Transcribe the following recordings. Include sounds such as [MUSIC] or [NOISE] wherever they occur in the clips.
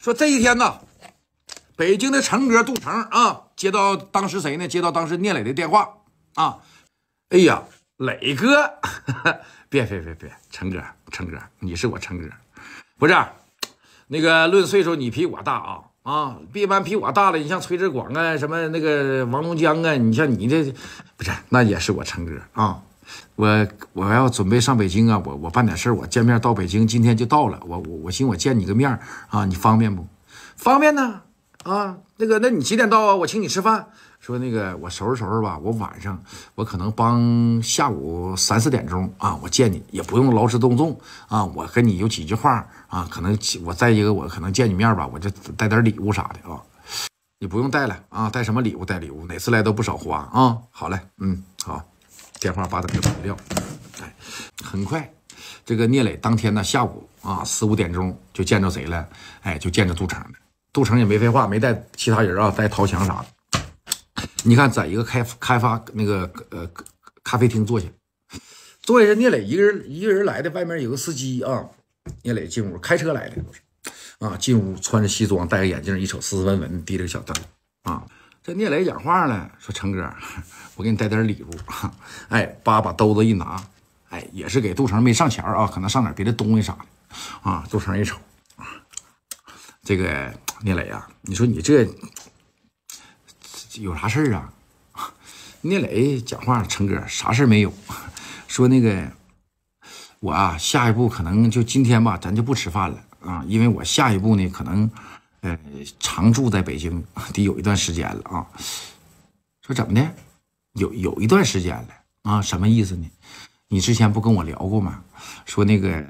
说这一天呢，北京的成哥杜成啊，接到当时谁呢？接到当时聂磊的电话啊！哎呀，磊哥，别别别别，成哥成哥，你是我成哥，不是那个论岁数你比我大啊啊！别般比我大了，你像崔志广啊，什么那个王龙江啊，你像你这，不是那也是我成哥啊。我我要准备上北京啊，我我办点事儿，我见面到北京，今天就到了。我我我寻我见你个面啊，你方便不方便呢？啊，那个，那你几点到啊？我请你吃饭。说那个我收拾收拾吧，我晚上我可能帮下午三四点钟啊，我见你也不用劳师动众啊，我跟你有几句话啊，可能我再一个我可能见你面吧，我就带点礼物啥的啊，你不用带了啊，带什么礼物？带礼物哪次来都不少花啊。好嘞，嗯。电话把他给材掉。哎，很快，这个聂磊当天呢下午啊四五点钟就见着谁了？哎，就见着杜成了。杜成也没废话，没带其他人啊，带陶强啥的。你看，在一个开开发那个呃咖啡厅坐下，坐下，聂磊一个人一个人来的，外面有个司机啊。聂磊进屋开车来的，啊，进屋穿着西装，戴个眼镜，一瞅斯文文，提着小灯啊。跟聂磊讲话了，说成哥，我给你带点礼物。哎，叭，把兜子一拿，哎，也是给杜成没上钱啊，可能上点别的东西啥的啊。杜成一瞅，这个聂磊啊，你说你这有啥事儿啊？聂磊讲话，成哥啥事儿没有？说那个我啊，下一步可能就今天吧，咱就不吃饭了啊，因为我下一步呢，可能。呃，常住在北京得有一段时间了啊。说怎么的，有有一段时间了啊，什么意思呢？你之前不跟我聊过吗？说那个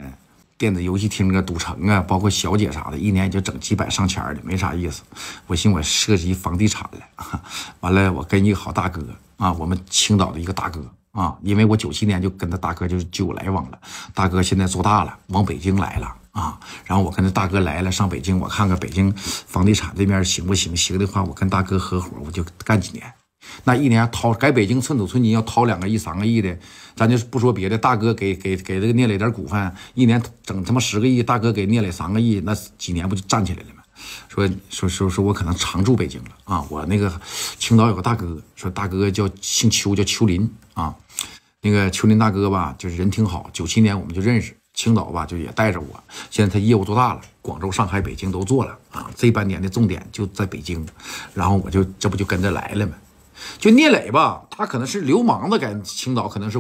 电子游戏厅啊、赌城啊、包括小姐啥的，一年也就整几百上千的，没啥意思。我寻我涉及房地产了，完了我跟一个好大哥啊，我们青岛的一个大哥啊，因为我九七年就跟他大哥就就来往了，大哥现在做大了，往北京来了。啊，然后我跟着大哥来了，上北京，我看看北京房地产这面行不行？行的话，我跟大哥合伙，我就干几年。那一年掏，在北京寸土寸金，要掏两个亿、三个亿的，咱就不说别的，大哥给给给这个聂磊点股份，一年整他妈十个亿，大哥给聂磊三个亿，那几年不就站起来了嘛？说说说说我可能常驻北京了啊！我那个青岛有个大哥，说大哥叫姓邱，叫邱林啊。那个邱林大哥吧，就是人挺好，九七年我们就认识。青岛吧，就也带着我。现在他业务做大了，广州、上海、北京都做了啊。这半年的重点就在北京，然后我就这不就跟着来了吗？就聂磊吧，他可能是流氓子，在青岛可能是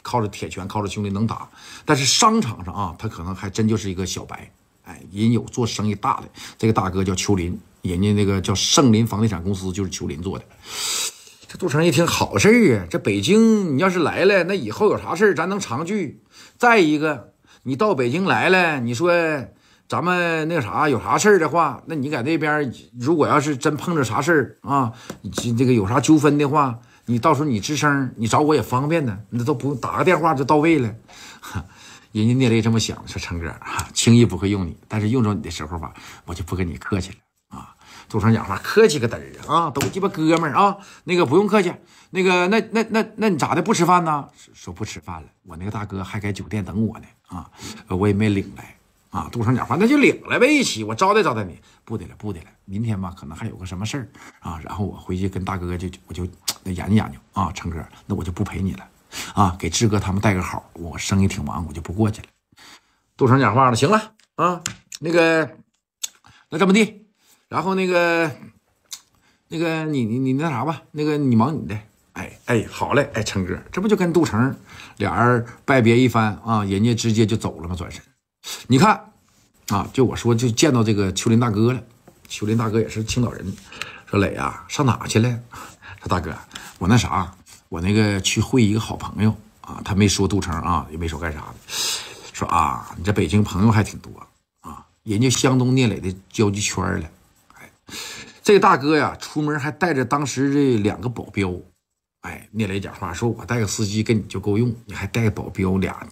靠着铁拳、靠着兄弟能打，但是商场上啊，他可能还真就是一个小白。哎，人有做生意大的，这个大哥叫邱林，人家那个叫盛林房地产公司就是邱林做的。这杜成一听好事儿啊，这北京你要是来了，那以后有啥事儿咱能常聚。再一个。你到北京来了，你说咱们那个啥有啥事儿的话，那你在那边儿，如果要是真碰着啥事儿啊，这这个有啥纠纷的话，你到时候你吱声，你找我也方便呢，那都不用打个电话就到位了。[LAUGHS] 人家聂磊这么想，说成哥，轻易不会用你，但是用着你的时候吧，我就不跟你客气了啊。杜成讲话客气个嘚儿啊都鸡巴哥们儿啊，那个不用客气，那个那那那那你咋的不吃饭呢？说不吃饭了，我那个大哥还搁酒店等我呢。啊，我也没领来啊。杜成讲说：“那就领来呗，一起我招待招待你。”不得了，不得了，明天吧，可能还有个什么事儿啊。然后我回去跟大哥就我就那研究研究啊。成哥，那我就不陪你了啊，给志哥他们带个好。我生意挺忙，我就不过去了。杜成讲话了，行了啊，那个，那这么地？然后那个，那个你你你那啥吧，那个你忙你的。哎哎，好嘞！哎，成哥，这不就跟杜成俩人拜别一番啊？人家直接就走了嘛，转身。你看，啊，就我说，就见到这个秋林大哥了。秋林大哥也是青岛人，说磊啊，上哪去了？说大哥，我那啥，我那个去会一个好朋友啊。他没说杜成啊，也没说干啥的。说啊，你这北京朋友还挺多啊。人家湘东聂磊的交际圈了。哎，这大哥呀，出门还带着当时这两个保镖。哎，聂磊讲话说：“我带个司机跟你就够用，你还带保镖俩，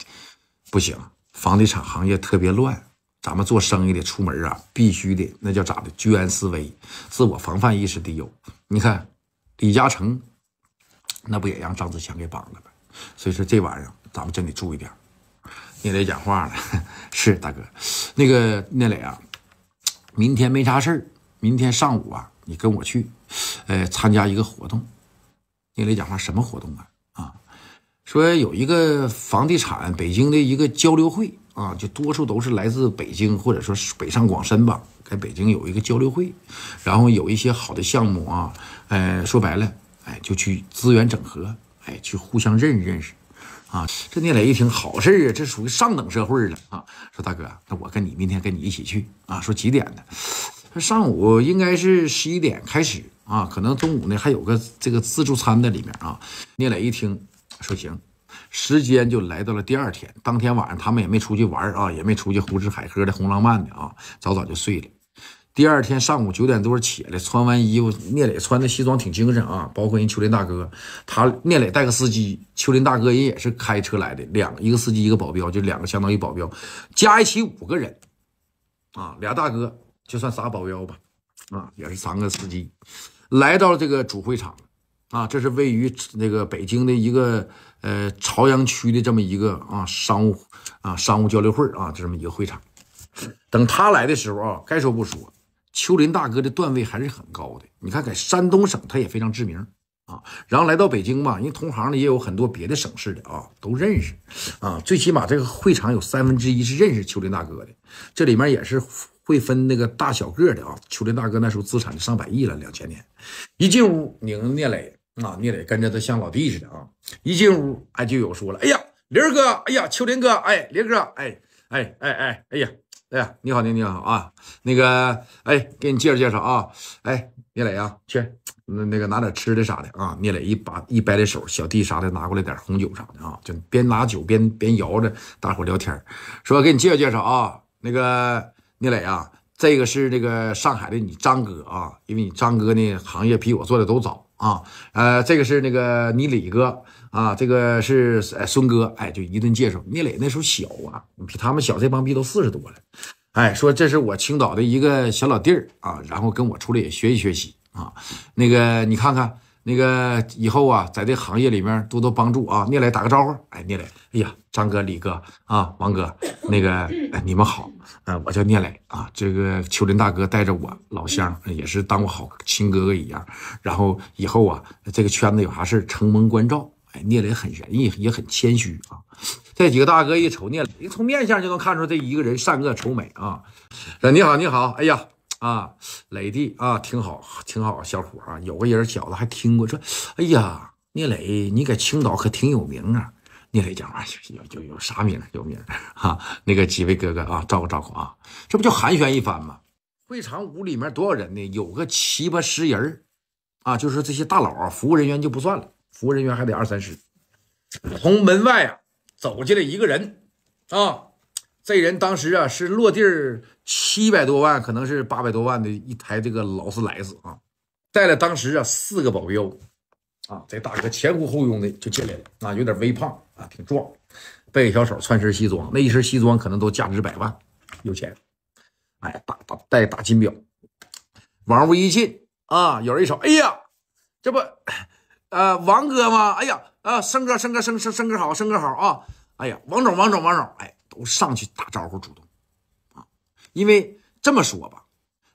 不行。房地产行业特别乱，咱们做生意的出门啊，必须得那叫咋的？居安思危，自我防范意识得有。你看，李嘉诚那不也让张子强给绑了吗？所以说这玩意儿，咱们真得注意点聂磊讲话了：“是大哥，那个聂磊啊，明天没啥事儿，明天上午啊，你跟我去，呃，参加一个活动。”聂磊讲话什么活动啊？啊，说有一个房地产北京的一个交流会啊，就多数都是来自北京或者说北上广深吧，在北京有一个交流会，然后有一些好的项目啊，呃，说白了，哎，就去资源整合，哎，去互相认认识，啊，这聂磊一听好事啊，这属于上等社会了啊，说大哥，那我跟你明天跟你一起去啊，说几点呢？说上午应该是十一点开始。啊，可能中午呢还有个这个自助餐在里面啊。聂磊一听说行，时间就来到了第二天。当天晚上他们也没出去玩啊，也没出去胡吃海喝的红浪漫的啊，早早就睡了。第二天上午九点多起来，穿完衣服，聂磊穿的西装挺精神啊。包括人秋林大哥，他聂磊带个司机，秋林大哥人也是开车来的，两一个司机一个保镖，就两个相当于保镖，加一起五个人，啊，俩大哥就算仨保镖吧。啊，也是三个司机，来到这个主会场，啊，这是位于那个北京的一个呃朝阳区的这么一个啊商务啊商务交流会啊，这么一个会场。等他来的时候啊，该说不说，秋林大哥的段位还是很高的。你看，在山东省他也非常知名啊，然后来到北京嘛，因为同行里也有很多别的省市的啊都认识啊，最起码这个会场有三分之一是认识秋林大哥的，这里面也是。会分那个大小个的啊，秋林大哥那时候资产就上百亿了，两千年一进屋，宁聂磊啊，聂磊跟着他像老弟似的啊，一进屋哎就有说了，哎呀林哥，哎呀秋林哥，哎林哥，哎哎哎哎哎呀哎呀，你好你好你好啊，那个哎给你介绍介绍啊，哎聂磊啊去那那个拿点吃的啥的啊，聂磊一把一摆着手，小弟啥的拿过来点红酒啥的啊，就边拿酒边边摇着，大伙聊天说给你介绍介绍啊，那个。聂磊啊，这个是这个上海的你张哥啊，因为你张哥呢，行业比我做的都早啊。呃，这个是那个你李哥啊，这个是哎孙哥，哎，就一顿介绍。聂磊那时候小啊，比他们小，这帮逼都四十多了。哎，说这是我青岛的一个小老弟儿啊，然后跟我出来也学习学习啊。那个你看看。那个以后啊，在这行业里面多多帮助啊！聂磊打个招呼，哎，聂磊，哎呀，张哥、李哥啊，王哥，那个 [COUGHS] 你们好，嗯，我叫聂磊啊。这个秋林大哥带着我老乡，也是当我好亲哥哥一样。然后以后啊，这个圈子有啥事承蒙关照。哎，聂磊很仁义，也很谦虚啊。这几个大哥一瞅聂磊，从面相就能看出这一个人善恶丑美啊。呃，你好，你好，哎呀。啊，磊弟啊，挺好，挺好，小伙啊，有个人小子还听过，说，哎呀，聂磊，你搁青岛可挺有名啊。聂磊讲话有有有啥名有名啊？那个几位哥哥啊，照顾照顾啊，这不就寒暄一番吗？会场屋里面多少人呢？有个七八十人啊，就是这些大佬啊，服务人员就不算了，服务人员还得二三十。从门外啊走进来一个人，啊。这人当时啊是落地儿七百多万，可能是八百多万的一台这个劳斯莱斯啊，带了当时啊四个保镖啊，这大哥前呼后拥的就进来了，啊，有点微胖啊，挺壮，背个小手，穿身西装，那一身西装可能都价值百万，有钱，哎，大大戴大金表，往屋一进啊，有人一瞅，哎呀，这不呃王哥吗？哎呀，啊，生哥，生哥，生生生哥好，生哥好啊，哎呀，王总，王总，王总，哎。都上去打招呼，主动啊！因为这么说吧，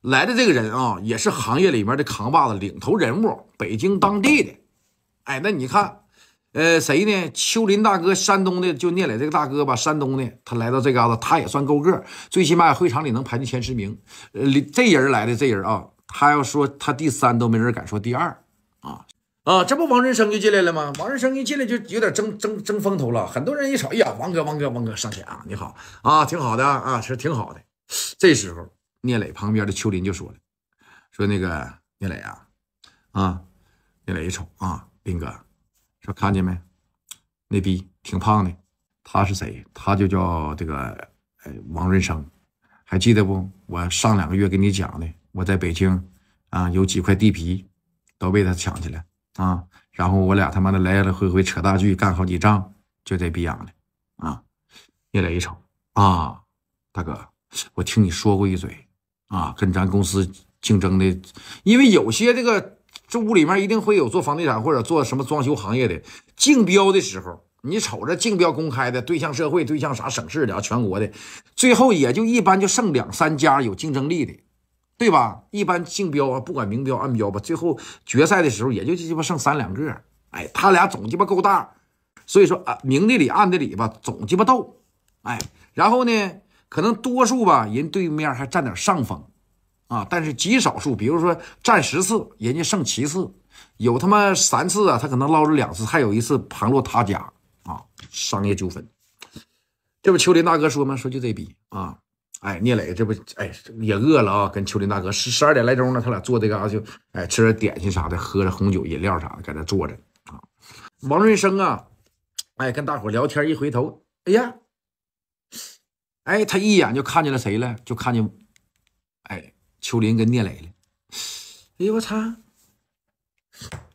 来的这个人啊，也是行业里面的扛把子、领头人物，北京当地的。哎，那你看，呃，谁呢？秋林大哥，山东的，就聂磊这个大哥吧，山东的，他来到这嘎子，他也算够个最起码会场里能排进前十名。呃，这人来的这人啊，他要说他第三都没人敢说第二啊。啊，这不王润生就进来了吗？王润生一进来就有点争争争风头了。很多人一瞅，哎呀，王哥，王哥，王哥上前啊！你好啊，挺好的啊，是挺好的。这时候，聂磊旁边的秋林就说了：“说那个聂磊啊，啊，聂磊一瞅啊，林哥，说看见没，那逼挺胖的，他是谁？他就叫这个哎王润生，还记得不？我上两个月给你讲的，我在北京啊有几块地皮都被他抢去了。”啊，然后我俩他妈的来来回回扯大锯，干好几仗，就这逼样的啊！叶磊一瞅啊，大哥，我听你说过一嘴啊，跟咱公司竞争的，因为有些这个这屋里面一定会有做房地产或者做什么装修行业的，竞标的时候，你瞅着竞标公开的，对象社会，对象啥省市的啊，全国的，最后也就一般就剩两三家有竞争力的。对吧？一般竞标啊，不管明标暗标吧，最后决赛的时候也就鸡巴剩三两个。哎，他俩总鸡巴够大，所以说啊，明的里暗的里吧，总鸡巴斗。哎，然后呢，可能多数吧，人对面还占点上风，啊，但是极少数，比如说占十次，人家胜七次，有他妈三次啊，他可能捞着两次，还有一次旁落他家啊，商业纠纷。这不秋林大哥说吗？说就这逼啊。哎，聂磊这不哎也饿了啊，跟秋林大哥十十二点来钟了，他俩坐这嘎就哎吃点点心啥的，喝着红酒饮料啥的，在那坐着啊。王润生啊，哎跟大伙聊天，一回头，哎呀，哎他一眼就看见了谁了，就看见哎秋林跟聂磊了。哎呦我操！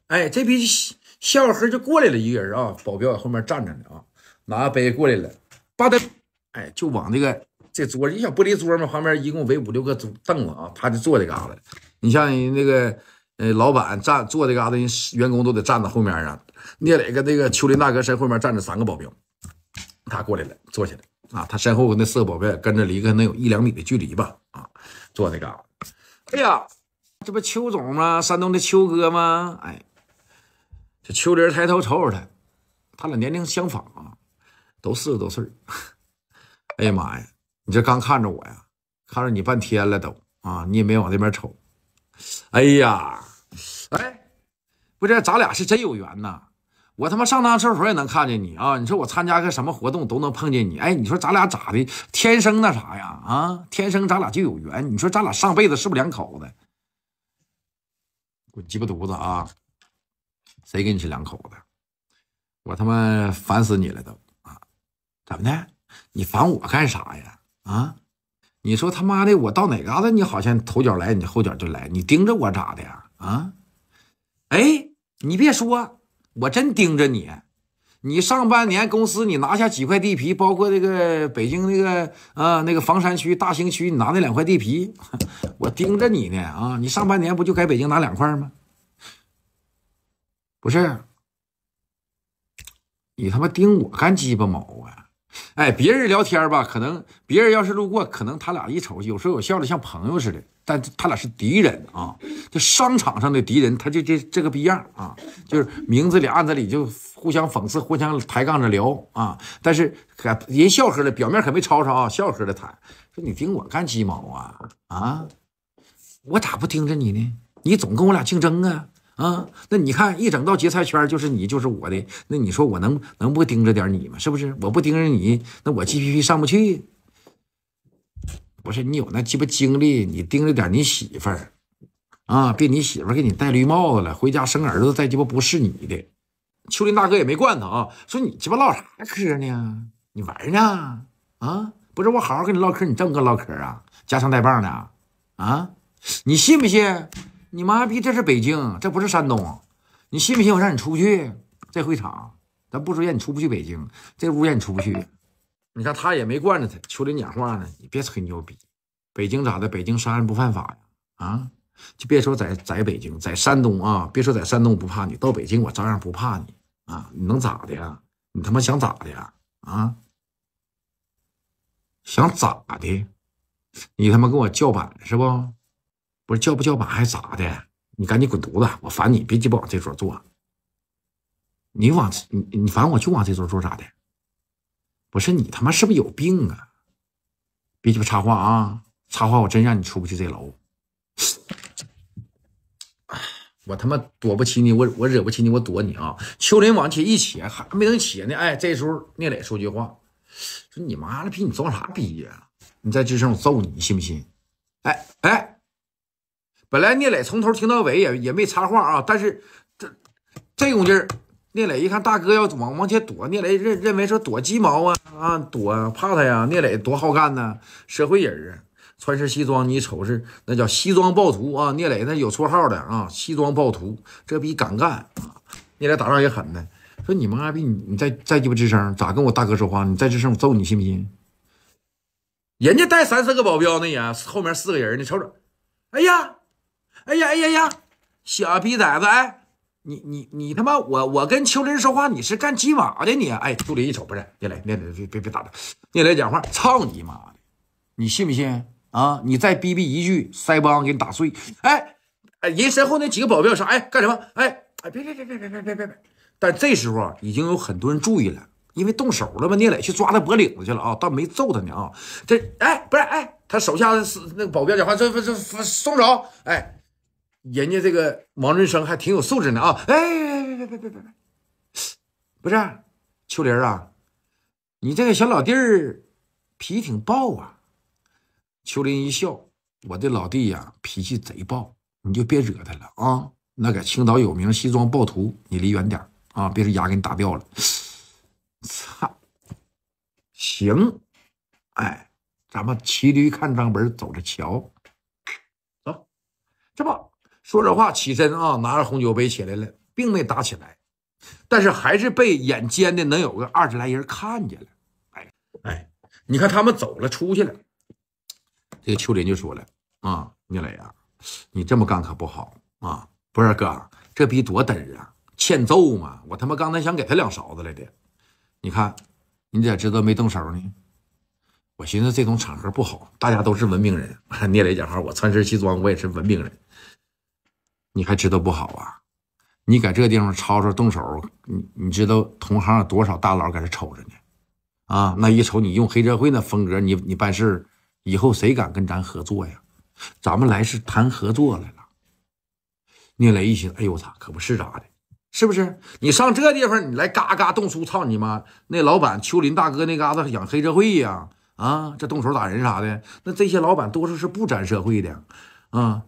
哎这逼笑笑就过来了一个人啊，保镖在后面站着呢啊，拿个杯过来了，吧嗒，哎就往那个。这桌一小玻璃桌嘛，旁边一共围五六个桌凳子啊，他就坐这嘎达。你像人那个呃，老板站坐这嘎达，人员工都得站在后面啊。聂磊跟那个秋林大哥身后面站着三个保镖，他过来了，坐下来啊。他身后那四个保镖跟着离开能有一两米的距离吧啊，坐那嘎达。哎呀，这不秋总吗？山东的秋哥吗？哎，这秋林抬头瞅瞅他，他俩年龄相仿，啊，都四十多岁 [LAUGHS] 哎呀妈呀！你这刚看着我呀，看着你半天了都啊，你也没往这边瞅。哎呀，哎，不是，咱俩是真有缘呐！我他妈上趟厕所也能看见你啊！你说我参加个什么活动都能碰见你。哎，你说咱俩咋的？天生那啥呀？啊，天生咱俩就有缘。你说咱俩上辈子是不是两口子？滚鸡巴犊子啊！谁跟你是两口子？我他妈烦死你了都啊！怎么的？你烦我干啥呀？啊，你说他妈的，我到哪嘎达，你好像头脚来，你后脚就来，你盯着我咋的呀？啊，哎，你别说，我真盯着你。你上半年公司你拿下几块地皮，包括这个北京那个啊那个房山区、大兴区，你拿那两块地皮，[LAUGHS] 我盯着你呢。啊，你上半年不就该北京拿两块吗？不是，你他妈盯我干鸡巴毛啊！[LAUGHS] 哎，别人聊天吧，可能别人要是路过，可能他俩一瞅，有说有笑的，像朋友似的。但他俩是敌人啊，这商场上的敌人，他就这这个逼样啊，就是名字里暗子里就互相讽刺，互相抬杠着聊啊。但是，可人笑呵的，表面可没吵吵啊，笑呵的谈，说你盯我干鸡毛啊啊，我咋不盯着你呢？你总跟我俩竞争啊。啊，那你看，一整到劫财圈，就是你，就是我的。那你说我能能不盯着点你吗？是不是？我不盯着你，那我 G P P 上不去。不是你有那鸡巴精力，你盯着点你媳妇儿啊，别你媳妇儿给你戴绿帽子了，回家生儿子再鸡巴不是你的。秋林大哥也没惯他啊，说你鸡巴唠啥嗑呢？你玩呢？啊，不是我好好跟你唠嗑，你这么个唠嗑啊，家常带棒的啊？你信不信？你妈逼！这是北京，这不是山东。你信不信？我让你出去。这会场咱不说让你出不去北京。这屋让你出不去。你看他也没惯着他。求林讲话呢，你别吹牛逼。北京咋的？北京杀人不犯法呀？啊，就别说在在北京，在山东啊，别说在山东不怕你。到北京我照样不怕你啊！你能咋的呀？你他妈想咋的呀？啊，想咋的？你他妈跟我叫板是不？不是叫不叫板还咋的？你赶紧滚犊子！我烦你，别鸡巴往这桌坐。你往你你烦我就往这桌坐咋的？不是你他妈是不是有病啊？别鸡巴插话啊！插话我真让你出不去这楼。我他妈躲不起你，我我惹不起你，我躲你啊！秋林往前一起，还没等起呢，哎，这时候聂磊说句话：“说你妈的逼，你装啥逼呀？你再吱声我揍你，信不信？”哎哎。本来聂磊从头听到尾也也没插话啊，但是这这股劲儿，聂磊一看大哥要往往前躲，聂磊认认为说躲鸡毛啊啊躲怕他呀，聂磊多好干呢，社会人啊，穿身西装，你瞅是那叫西装暴徒啊，聂磊那有绰号的啊，西装暴徒，这逼敢干啊，聂磊打仗也狠呢，说你妈逼你你再再鸡巴吱声咋跟我大哥说话，你再吱声我揍你信不信？人家带三四个保镖呢也，后面四个人呢，瞅瞅，哎呀。哎呀哎呀呀，小逼崽子！哎，你你你他妈！我我跟秋林说话，你是干鸡马的你？哎，杜林一瞅，不是聂磊，聂磊，别别别打他！聂磊讲话，操你妈的！你信不信啊？你再逼逼一句，腮帮给你打碎！哎，哎，人身后那几个保镖说，哎，干什么？哎哎，别别别别别别别别！但这时候已经有很多人注意了，因为动手了吧？聂磊去抓他脖领子去了啊，倒没揍他呢啊！这哎，不是哎，他手下是那个保镖讲话，这这松手！哎。人家这个王振生还挺有素质呢啊！哎，别别别别别别！不是，秋林啊，你这个小老弟儿脾气挺暴啊。秋林一笑：“我的老弟呀，脾气贼暴，你就别惹他了啊。那在青岛有名西装暴徒，你离远点儿啊，别是牙给你打掉了。”操！行，哎，咱们骑驴看账本，走着瞧。走，这不。说着话，起身啊，拿着红酒杯起来了，并没打起来，但是还是被眼尖的能有个二十来人看见了。哎哎，你看他们走了，出去了。这个秋林就说了：“啊，聂磊呀，你这么干可不好啊！不是哥，这逼多嘚啊，欠揍嘛！我他妈刚才想给他两勺子来的，你看，你咋知道没动手呢？我寻思这种场合不好，大家都是文明人。聂 [LAUGHS] 磊讲话，我穿身西装，我也是文明人。”你还知道不好啊？你在这地方吵吵动手，你你知道同行有多少大佬搁这瞅着呢？啊，那一瞅你用黑社会那风格，你你办事以后谁敢跟咱合作呀？咱们来是谈合作来了。聂磊一想，哎呦，我操，可不是咋的？是不是？你上这地方，你来嘎嘎动粗，操你妈！那老板秋林大哥那嘎子养黑社会呀？啊，这动手打人啥的，那这些老板多数是不沾社会的，啊。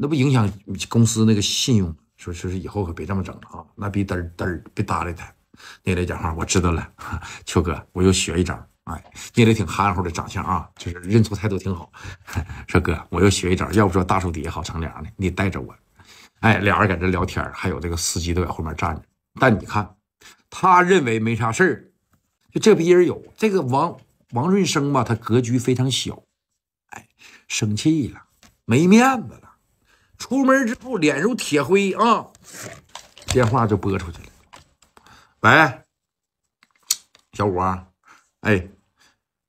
那不影响公司那个信用，说说是以后可别这么整了啊！那逼嘚嘚别搭理他。聂磊讲话，我知道了，[LAUGHS] 秋哥，我又学一招。哎，聂磊挺憨厚的，长相啊，就是认错态度挺好。[LAUGHS] 说哥，我又学一招，要不说大树底下好乘凉呢？你带着我。哎，俩人在这聊天，还有这个司机都在后面站着。但你看，他认为没啥事儿，就这逼人有这个王王润生吧，他格局非常小。哎，生气了，没面子了。出门之后脸如铁灰啊，电话就拨出去了。喂，小五啊，哎，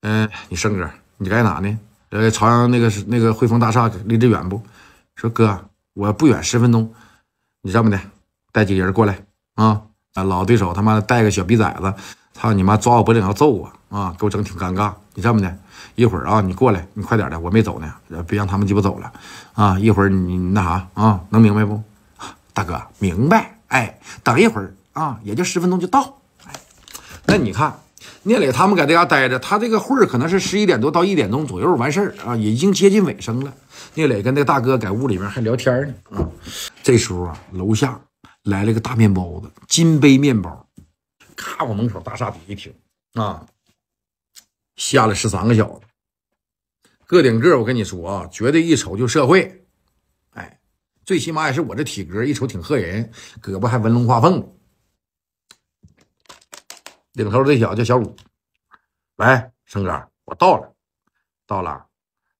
嗯，你生哥，你在哪呢？呃，朝阳那个是那个汇丰大厦，离这远不？说哥，我不远，十分钟。你这么的，带几个人过来啊？啊，老对手他妈带个小逼崽子，操你妈，抓我脖领要揍我啊，给我整挺尴尬。你这么的，一会儿啊，你过来，你快点的，我没走呢，别让他们鸡巴走了啊！一会儿你那啥啊，能明白不？大哥，明白。哎，等一会儿啊，也就十分钟就到。哎，那你看，聂磊他们搁这家待着，他这个会儿可能是十一点多到一点钟左右完事儿啊，已经接近尾声了。聂磊跟那大哥在屋里面还聊天呢啊。这时候啊，楼下来了个大面包子，金杯面包，咔，我门口大厦底一停啊。下了十三个小子，个顶个。我跟你说啊，绝对一瞅就社会。哎，最起码也是我这体格一瞅挺吓人，胳膊还纹龙画凤。领头这小子叫小五，喂，生哥，我到了，到了，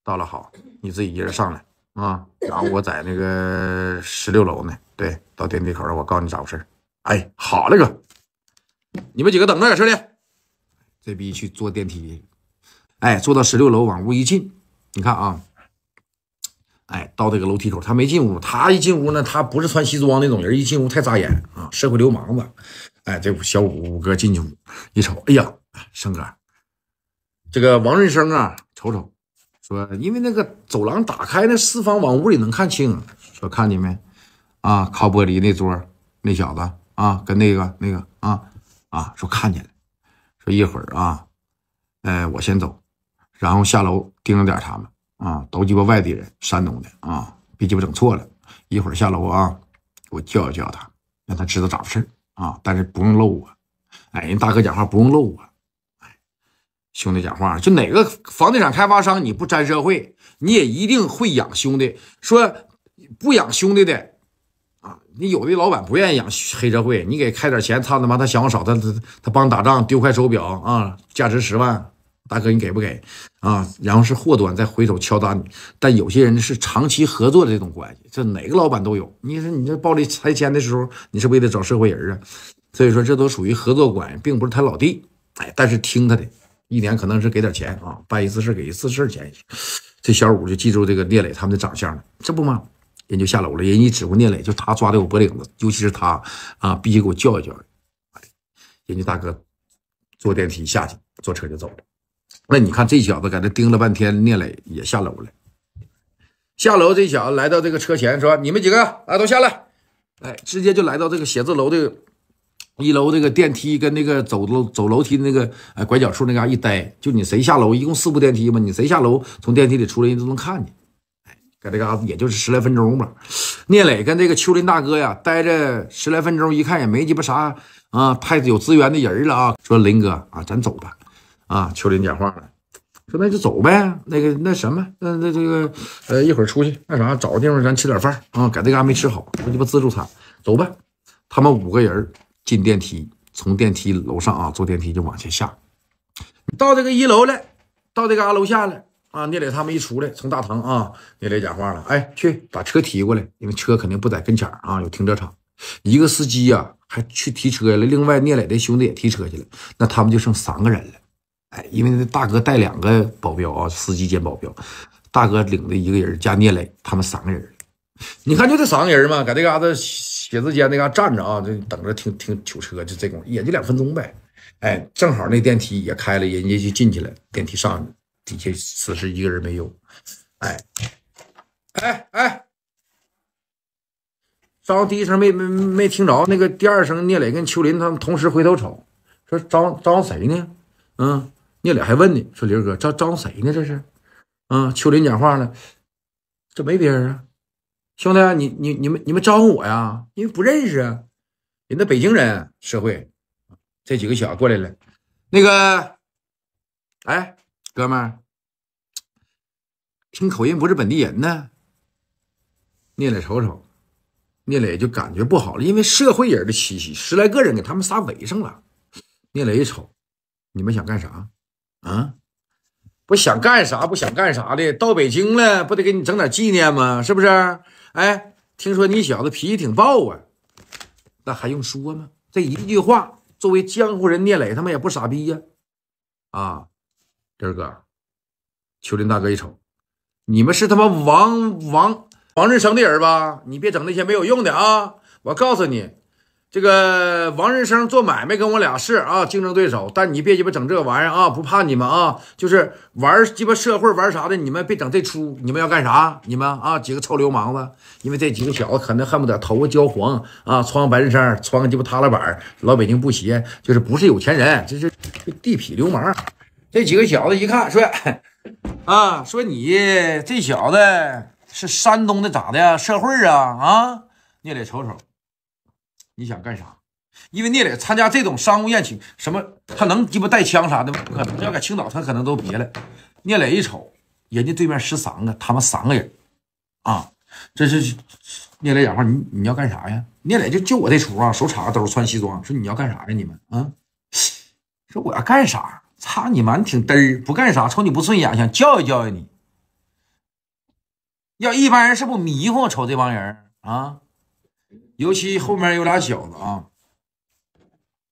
到了，好，你自己一人上来啊。然后我在那个十六楼呢，对，到电梯口了。我告诉你咋回事哎，好嘞，哥，你们几个等着点，是的。这逼去坐电梯，哎，坐到十六楼，往屋一进，你看啊，哎，到这个楼梯口，他没进屋，他一进屋呢，他不是穿西装那种人，一进屋太扎眼啊，社会流氓子，哎，这小五五哥进去屋一瞅，哎呀，生哥，这个王润生啊，瞅瞅，说因为那个走廊打开，那四方往屋里能看清，说看见没啊，靠玻璃那桌那小子啊，跟那个那个啊啊，说看见了。一会儿啊，哎，我先走，然后下楼盯着点他们啊，都鸡巴外地人，山东的啊，别鸡巴整错了。一会儿下楼啊，我教育教育他，让他知道咋回事儿啊。但是不用露我，哎，人大哥讲话不用露我，哎，兄弟讲话就哪个房地产开发商你不沾社会，你也一定会养兄弟。说不养兄弟的。你有的老板不愿意养黑社会，你给开点钱，他他妈他嫌我少，他他他帮你打仗丢块手表啊，价值十万，大哥你给不给啊？然后是祸端再回手敲打你，但有些人是长期合作的这种关系，这哪个老板都有。你说你这暴力拆迁的时候，你是不是也得找社会人啊？所以说这都属于合作关系，并不是他老弟，哎，但是听他的，一年可能是给点钱啊，办一次事给一次事钱。这小五就记住这个聂磊他们的长相了，这不吗？人就下楼了，人一指挥聂磊，就他抓的我脖领子，尤其是他啊，必须给我叫一叫。人家大哥坐电梯下去，坐车就走了。那你看这小子搁这盯了半天，聂磊也下楼了。下楼这小子来到这个车前，说：“你们几个啊，都下来。”哎，直接就来到这个写字楼的一楼这个电梯跟那个走楼走楼梯的那个哎拐角处那嘎一待，就你谁下楼，一共四部电梯嘛，你谁下楼从电梯里出来，人都能看见。搁这嘎子也就是十来分钟吧。聂磊跟这个秋林大哥呀，待着十来分钟，一看也没鸡巴啥啊，太有资源的人了啊。说林哥啊，咱走吧。啊，秋林讲话了，说那就走呗。那个那什么，那那这个呃，一会儿出去那啥？找个地方咱吃点饭啊。搁这嘎没吃好，这鸡巴自助餐，走吧。他们五个人进电梯，从电梯楼上啊，坐电梯就往前下，到这个一楼了，到这嘎楼下了。啊，聂磊他们一出来，从大堂啊，聂磊讲话了，哎，去把车提过来，因为车肯定不在跟前啊，有停车场。一个司机呀，还去提车了。另外，聂磊的兄弟也提车去了。那他们就剩三个人了，哎，因为那大哥带两个保镖啊，司机兼保镖。大哥领的一个人加聂磊，他们三个人。你看，就这三个人嘛，搁这嘎达写字间那嘎站着啊，就等着听听取车，就这功夫也就两分钟呗。哎，正好那电梯也开了，人家就进去了，电梯上去了。此时一个人没有，哎哎哎！招呼第一声没没没听着，那个第二声，聂磊跟秋林他们同时回头瞅，说：“招招呼谁呢？”嗯，聂磊还问呢，说：“林哥，招招呼谁呢？这是？”嗯，秋林讲话了：“这没别人啊，兄弟，你你你们你们招呼我呀？因为不认识，人家北京人，社会这几个小子过来了，那个，哎，哥们儿。”听口音不是本地人呢，聂磊瞅瞅，聂磊就感觉不好了，因为社会人的气息，十来个人给他们仨围上了。聂磊一瞅，你们想干啥？啊，不想干啥，不想干啥的。到北京了，不得给你整点纪念吗？是不是？哎，听说你小子脾气挺暴啊，那还用说吗？这一句话，作为江湖人，聂磊他妈也不傻逼呀。啊，第二哥，秋林大哥一瞅。你们是他妈王王王日生的人吧？你别整那些没有用的啊！我告诉你，这个王日生做买卖跟我俩是啊竞争对手，但你别鸡巴整这玩意儿啊！不怕你们啊，就是玩鸡巴社会玩啥的，你们别整这出。你们要干啥？你们啊，几个臭流氓子！因为这几个小子可能恨不得头发焦黄啊，穿个白衬衫，穿个鸡巴塌拉板，老北京布鞋，就是不是有钱人，这是地痞流氓。这几个小子一看说。啊，说你这小子是山东的咋的？社会啊啊！聂磊瞅瞅，你想干啥？因为聂磊参加这种商务宴请，什么他能鸡巴带枪啥的？不可能！要搁青岛，他可能都别了。聂磊一瞅，人家对面十三个，他们三个人，啊，这是聂磊讲话，你你要干啥呀？聂磊就就我这出啊，手插兜，穿西装，说你要干啥呀？你们啊，说我要干啥？操你妈，你挺嘚儿，不干啥，瞅你不顺眼，想教育教育你。要一般人是不迷糊，瞅这帮人啊，尤其后面有俩小子啊，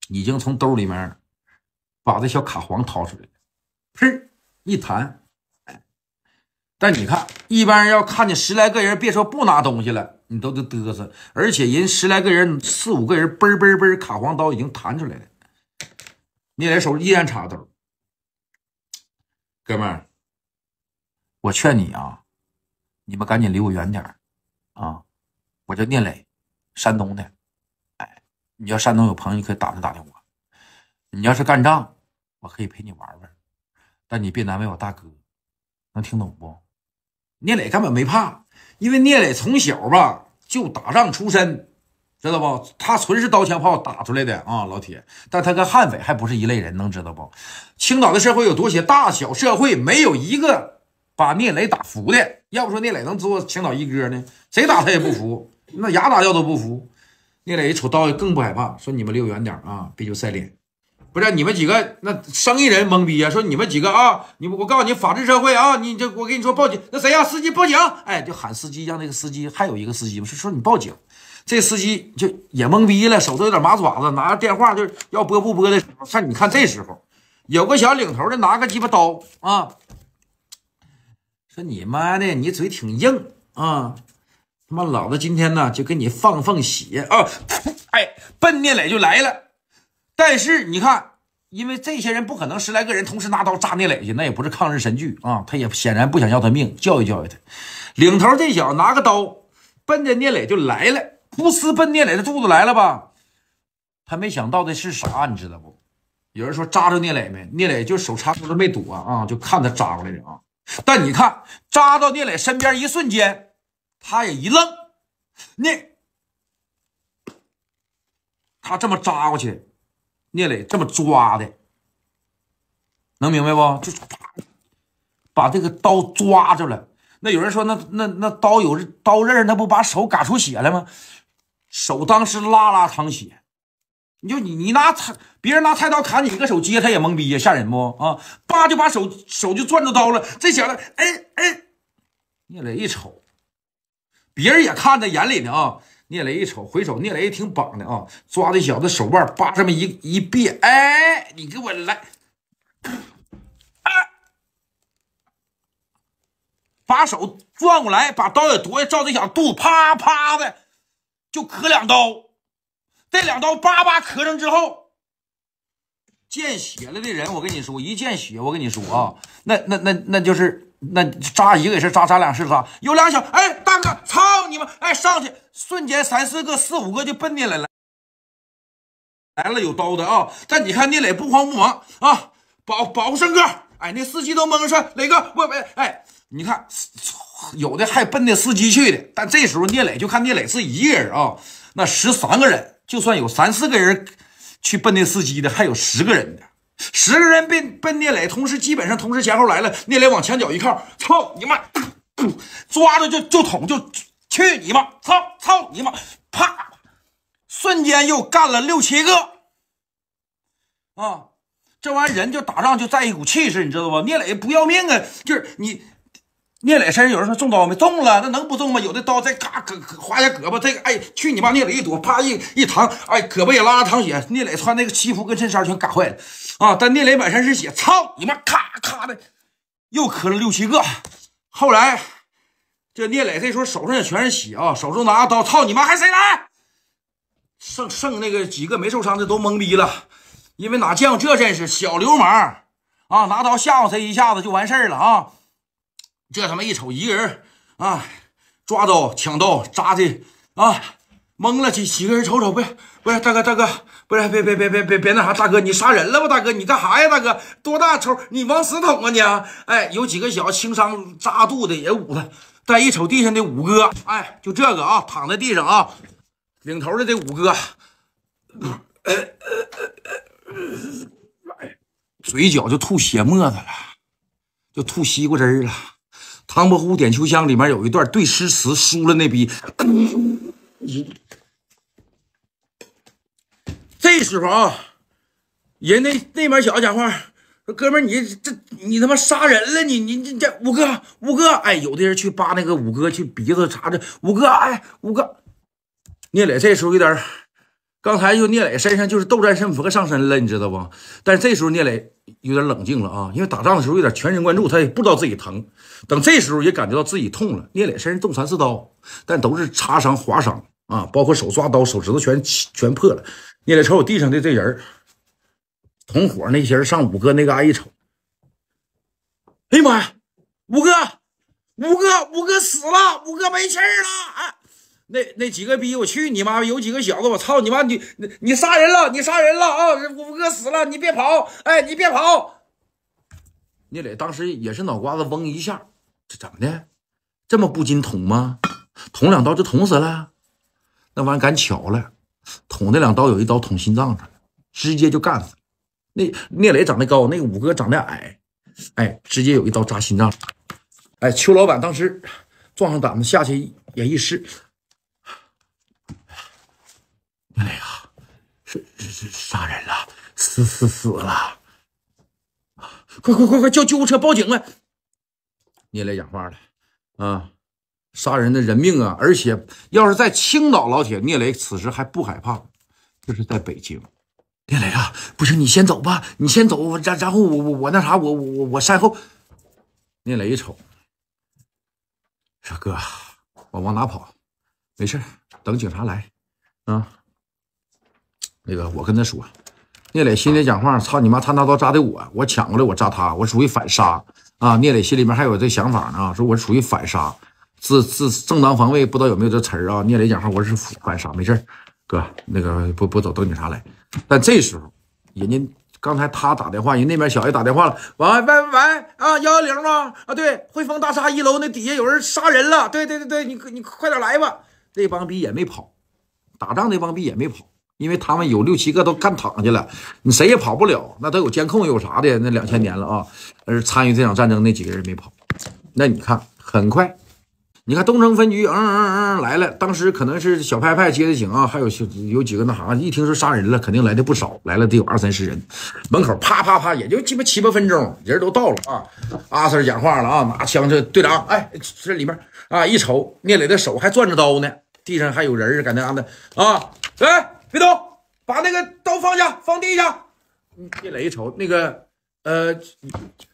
已经从兜里面把这小卡簧掏出来了，噗一弹。但你看一般人要看见十来个人，别说不拿东西了，你都得嘚瑟。而且人十来个人，四五个人嘣嘣嘣，卡簧刀已经弹出来了。你俩手依然插兜。哥们儿，我劝你啊，你们赶紧离我远点儿啊！我叫聂磊，山东的。哎，你要山东有朋友，你可以打听打听我。你要是干仗，我可以陪你玩玩，但你别难为我大哥，能听懂不？聂磊根本没怕，因为聂磊从小吧就打仗出身。知道不？他纯是刀枪炮打出来的啊，老铁。但他跟悍匪还不是一类人，能知道不？青岛的社会有多些大小社会没有一个把聂磊打服的。要不说聂磊能做青岛一哥呢？谁打他也不服，那牙打掉都不服。聂磊一瞅刀更不害怕，说你们离我远点啊，别就塞脸。不是你们几个那生意人懵逼呀？说你们几个啊，你我告诉你，法治社会啊，你这我跟你说报警。那谁呀？司机报警？哎，就喊司机，让那个司机，还有一个司机吗？说说你报警。这司机就也懵逼了，手都有点麻爪子，拿着电话就要拨不拨的时候，看你看这时候，有个小领头的拿个鸡巴刀啊，说你妈的，你嘴挺硬啊，他妈老子今天呢就给你放放血啊！哎，奔聂磊就来了。但是你看，因为这些人不可能十来个人同时拿刀扎聂磊去，那也不是抗日神剧啊，他也显然不想要他命，教育教育他。领头这小子拿个刀奔着聂磊就来了。不思奔聂磊的肚子来了吧？他没想到的是啥？你知道不？有人说扎着聂磊没？聂磊就手插兜子没躲啊，就看他扎过来的啊。但你看扎到聂磊身边一瞬间，他也一愣。聂，他这么扎过去，聂磊这么抓的，能明白不？就啪，把这个刀抓着了。那有人说那那那刀有刀刃那不把手割出血了吗？手当时拉拉淌血，你就你你拿菜别人拿菜刀砍你，一个手接他也懵逼呀，吓人不啊？叭就把手手就攥着刀了。这小子，哎哎，聂雷一瞅，别人也看在眼里呢啊。聂雷一瞅，回手聂雷挺绑的啊，抓这小子手腕，叭这么一一别，哎，你给我来，啊，把手转过来，把刀也夺下，照这小子肚啪啪的。就磕两刀，这两刀叭叭磕上之后，见血了的人，我跟你说，一见血，我跟你说啊，那那那那就是，那扎一个也是扎，扎俩是扎，有两小，哎，大哥，操你妈！哎，上去，瞬间三四个、四五个就奔进来了，来，了，有刀的啊！但你看聂磊不慌不忙啊，保保护胜哥，哎，那司机都懵了说，磊哥，我不，哎，你看，操！有的还奔那司机去的，但这时候聂磊就看聂磊是一个人啊，那十三个人，就算有三四个人去奔那司机的，还有十个人的，十个人奔奔聂磊，同时基本上同时前后来了，聂磊往墙角一靠，操你妈，抓着就就捅就去你妈，操操你妈，啪，瞬间又干了六七个，啊，这玩意人就打仗就在一股气势，你知道吧？聂磊不要命啊，就是你。聂磊身上有人说中刀没中了，那能不中吗？有的刀在咔胳划下胳膊，这个哎去你妈！聂磊一躲，啪一一躺，哎胳膊也拉淌血。聂磊穿那个西服跟衬衫全嘎坏了啊！但聂磊满身是血，操你妈！咔咔的又磕了六七个。后来这聂磊这时候手上也全是血啊，手中拿着刀，操你妈！还谁来？剩剩那个几个没受伤的都懵逼了，因为哪见过这阵势？小流氓啊，拿刀吓唬谁一下子就完事儿了啊！这他妈一瞅，一个人啊，抓刀、抢刀、扎的啊，懵了几几个人，瞅瞅，不，不是大哥，大哥，不是，别别别别别别那啥，大哥，你杀人了吧？大哥，你干啥呀？大哥，多大仇？你往死捅啊你？哎，有几个小轻伤扎肚子也捂了，但一瞅地上的五哥，哎，就这个啊，躺在地上啊，领头的这五哥，嘴角就吐血沫子了，就吐西瓜汁了。唐伯虎点秋香里面有一段对诗词输了那逼，这时候啊，人那那边小子讲话说：“哥们儿，你这你他妈杀人了你你你这五哥五哥哎，有的人去扒那个五哥去鼻子查着五哥哎五哥，聂磊这时候有点，刚才就聂磊身上就是斗战胜佛上身了你知道不？但是这时候聂磊。”有点冷静了啊，因为打仗的时候有点全神贯注，他也不知道自己疼。等这时候也感觉到自己痛了。聂磊身上中三四刀，但都是擦伤、划伤啊，包括手抓刀，手指头全全破了。聂磊瞅我地上的这人同伙那些人上五哥那嘎一瞅，哎呀妈呀，五哥，五哥，五哥死了，五哥没气儿了啊！那那几个逼，我去你妈！有几个小子，我操你妈！你你杀人了，你杀人了啊！五哥死了，你别跑！哎，你别跑！聂磊当时也是脑瓜子嗡一下，这怎么的？这么不经捅吗？捅两刀就捅死了？那玩意赶巧了，捅那两刀有一刀捅心脏上了，直接就干死了。那聂磊长得高，那五哥长得矮，哎，直接有一刀扎心脏哎，邱老板当时壮上胆子下去也一试，哎呀，是是杀人了，死死死了！快快快快叫救护车，报警了！聂磊讲话了，啊，杀人的人命啊，而且要是在青岛，老铁，聂磊此时还不害怕，就是在北京，聂磊啊，不行，你先走吧，你先走，然然后我我我那啥，我我我我善后。聂磊一瞅，说哥，我往哪跑？没事等警察来，啊。那个，我跟他说，聂磊心里讲话：操你妈，他拿刀扎的我，我抢过来，我扎他，我属于反杀啊！聂磊心里面还有这想法呢，说我属于反杀，自自正当防卫，不知道有没有这词儿啊？聂磊讲话，我是反杀，没事儿，哥，那个不不走，等警察来。但这时候，人家刚才他打电话，人那边小艾打电话了，喂喂喂啊，幺幺零吗？啊，对，汇丰大厦一楼那底下有人杀人了，对对对对，你你快点来吧。那帮逼也没跑，打仗那帮逼也没跑。因为他们有六七个都干躺下了，你谁也跑不了，那都有监控有啥的。那两千年了啊，而参与这场战争那几个人没跑。那你看，很快，你看东城分局，嗯嗯嗯，来了。当时可能是小派派接的警啊，还有有有几个那啥，一听说杀人了，肯定来的不少，来了得有二三十人。门口啪啪啪，也就鸡巴七八分钟，人都到了啊。阿 Sir 讲话了啊，拿枪这队长，哎，这里面啊，一瞅，聂磊的手还攥着刀呢，地上还有人儿干那啥的啊，哎。别动，把那个刀放下，放地下。聂磊一瞅，那个，呃，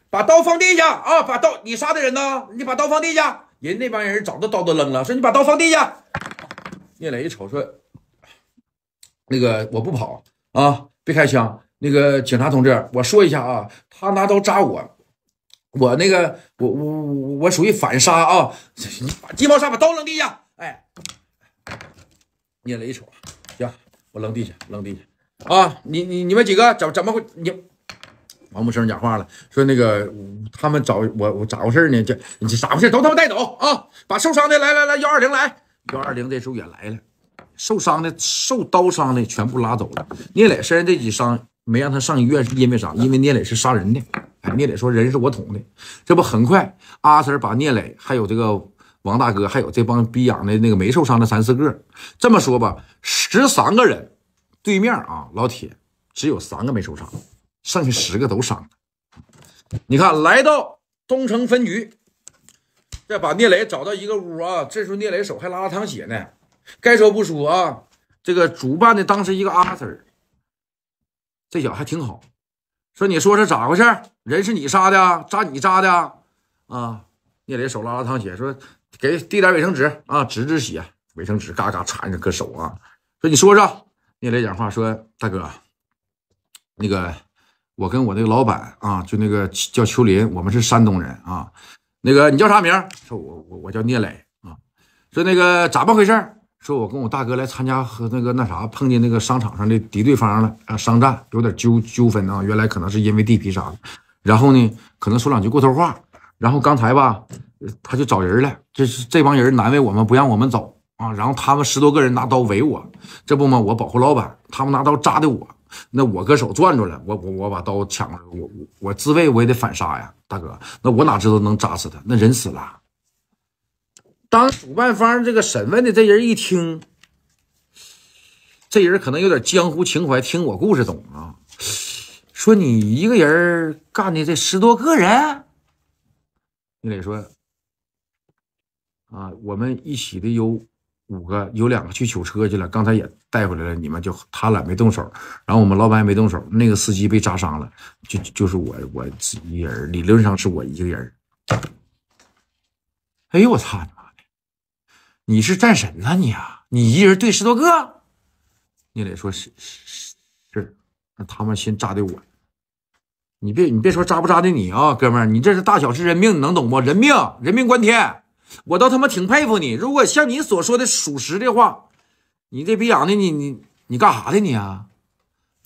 把刀放地下啊！把刀，你杀的人呢？你把刀放地下。人那帮人早都刀都扔了，说你把刀放地下。聂磊一瞅，说，那个我不跑啊，别开枪。那个警察同志，我说一下啊，他拿刀扎我，我那个，我我我我属于反杀啊！你把鸡毛扇，把刀扔地下。哎，聂磊一瞅。我扔地下，扔地下啊！你你你们几个怎怎么回？你王木生讲话了，说那个他们找我，我咋回事呢？这你这咋回事？都他妈带走啊！把受伤的来来来，幺二零来，幺二零这时候也来了。受伤的、受刀伤的全部拉走了。聂磊身上这几伤没让他上医院，是因为啥？因为聂磊是杀人的。哎，聂磊说人是我捅的。这不很快，阿 Sir 把聂磊还有这个。王大哥，还有这帮逼养的那个没受伤的三四个，这么说吧，十三个人对面啊，老铁只有三个没受伤，剩下十个都伤了。你看，来到东城分局，再把聂磊找到一个屋啊。这时候聂磊手还拉了淌血呢。该说不说啊，这个主办的当时一个阿 Sir，这小子还挺好，说你说是咋回事？人是你杀的，扎你扎的啊？聂磊手拉了淌血说。给递点卫生纸啊，止止血。卫生纸嘎嘎缠着搁手啊。说你说说，聂磊讲话说，大哥，那个我跟我那个老板啊，就那个叫邱林，我们是山东人啊。那个你叫啥名？说我我我叫聂磊啊。说那个咋么回事？说我跟我大哥来参加和那个那啥碰见那个商场上的敌对方了啊，商战有点纠纠纷啊。原来可能是因为地皮啥的。然后呢，可能说两句过头话。然后刚才吧。他就找人了，这是这帮人难为我们，不让我们走啊！然后他们十多个人拿刀围我，这不嘛，我保护老板，他们拿刀扎的我，那我搁手攥住了，我我我把刀抢了，我我我自卫我也得反杀呀，大哥，那我哪知道能扎死他？那人死了。当主办方这个审问的这人一听，这人可能有点江湖情怀，听我故事懂啊？说你一个人干的这十多个人，你磊说。啊，我们一起的有五个，有两个去取车去了，刚才也带回来了。你们就他俩没动手，然后我们老板也没动手。那个司机被扎伤了，就就是我，我一人理论上是我一个人。哎呦我操你妈的！你是战神呐你啊！你一人对十多个？聂磊说是是，是，那他们先扎的我。你别你别说扎不扎的你啊，哥们儿，你这是大小是人命，能懂不？人命人命关天。我倒他妈挺佩服你，如果像你所说的属实的话，你这逼养的你你你干啥的你啊？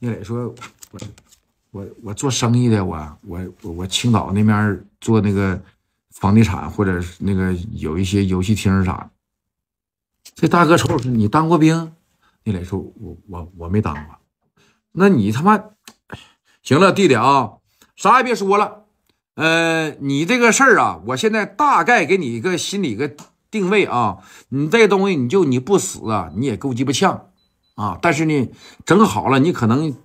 聂磊说，我我我做生意的，我我我我青岛那面做那个房地产或者那个有一些游戏厅啥。这大哥瞅瞅说你当过兵？聂磊说，我我我没当过。那你他妈，行了，弟弟啊，啥也别说了。呃，你这个事儿啊，我现在大概给你一个心理个定位啊。你这东西，你就你不死啊，你也够鸡巴呛啊。但是呢，整好了，你可能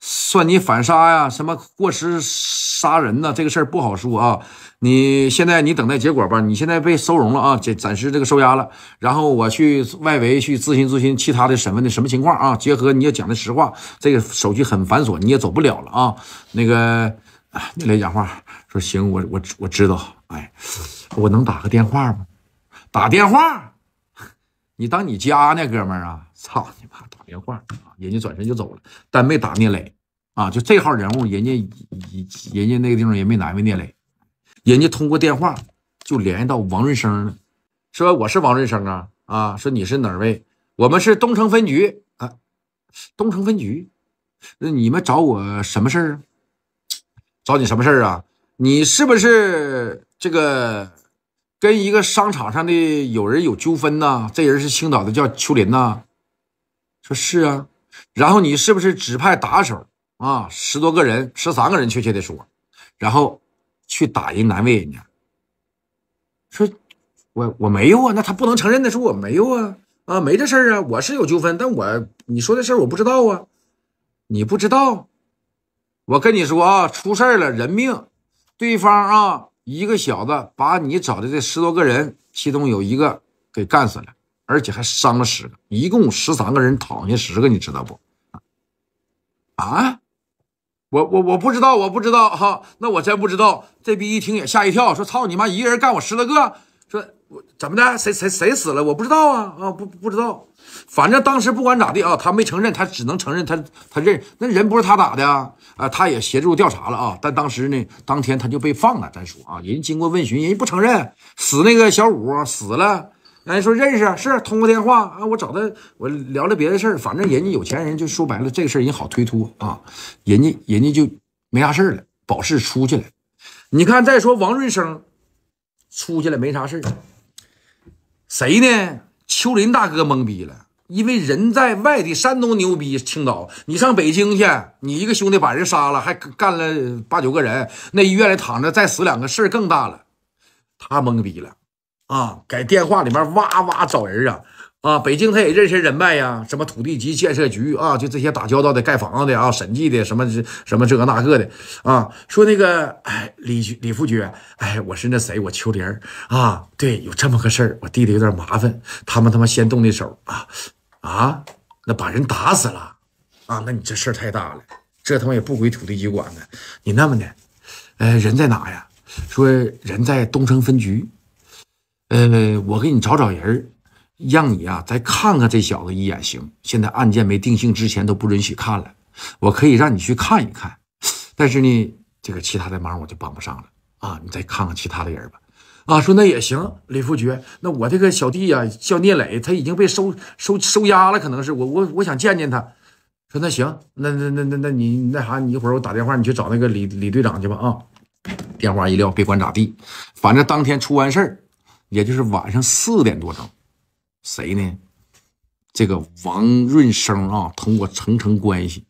算你反杀呀，什么过失杀人呐，这个事儿不好说啊。你现在你等待结果吧。你现在被收容了啊，暂暂时这个收押了。然后我去外围去咨询咨询其他的审问的什么情况啊。结合你要讲的实话，这个手续很繁琐，你也走不了了啊。那个，你来讲话。说行，我我我知道，哎，我能打个电话吗？打电话？你当你家呢，哥们儿啊！操你妈！打电话啊！人家转身就走了，但没打聂磊啊。就这号人物，人家人家那个地方也没难为聂磊，人家通过电话就联系到王润生了，说我是王润生啊啊，说你是哪位？我们是东城分局啊，东城分局，那你们找我什么事儿啊？找你什么事儿啊？你是不是这个跟一个商场上的有人有纠纷呢？这人是青岛的，叫秋林呐。说，是啊。然后你是不是指派打手啊？十多个人，十三个人，确切的说，然后去打人，难为人家。说，我我没有啊。那他不能承认的，说我没有啊啊，没这事儿啊。我是有纠纷，但我你说的事儿我不知道啊。你不知道，我跟你说啊，出事儿了，人命。对方啊，一个小子把你找的这十多个人，其中有一个给干死了，而且还伤了十个，一共十三个人躺下十个，你知道不？啊，我我我不知道，我不知道哈。那我真不知道，这逼一听也吓一跳，说操你妈，一个人干我十多个，说我怎么的？谁谁谁死了？我不知道啊啊，不不知道。反正当时不管咋地啊，他没承认，他只能承认他他认那人不是他打的。啊，他也协助调查了啊，但当时呢，当天他就被放了。咱说啊，人经过问询，人不承认死那个小五死了，人说认识，是通过电话啊，我找他，我聊了别的事儿，反正人家有钱人就说白了这个事儿，人好推脱啊，人家人家就没啥事儿了，保释出去了。你看，再说王润生出去了没啥事儿，谁呢？秋林大哥懵逼了。因为人在外地，山东牛逼，青岛。你上北京去，你一个兄弟把人杀了，还干了八九个人。那医院里躺着，再死两个，事儿更大了。他懵逼了，啊，在电话里面哇哇找人啊，啊，北京他也认识人脉呀，什么土地局、建设局啊，就这些打交道的，盖房子的啊，审计的什么什么这个那个的啊。说那个，哎，李李副局哎，我是那谁，我秋林啊。对，有这么个事儿，我弟弟有点麻烦，他们他妈先动的手啊。啊，那把人打死了，啊，那你这事儿太大了，这他妈也不归土地局管呢。你那么的，呃，人在哪呀？说人在东城分局。呃，我给你找找人让你啊再看看这小子一眼行。现在案件没定性之前都不允许看了，我可以让你去看一看，但是呢，这个其他的忙我就帮不上了啊。你再看看其他的人吧。啊，说那也行，李副局，那我这个小弟呀叫聂磊，他已经被收收收押了，可能是我我我想见见他。说那行，那那那那那你那啥，你一会儿我打电话，你去找那个李李队长去吧。啊，电话一撂，别管咋地，反正当天出完事儿，也就是晚上四点多钟，谁呢？这个王润生啊，通过层层关系，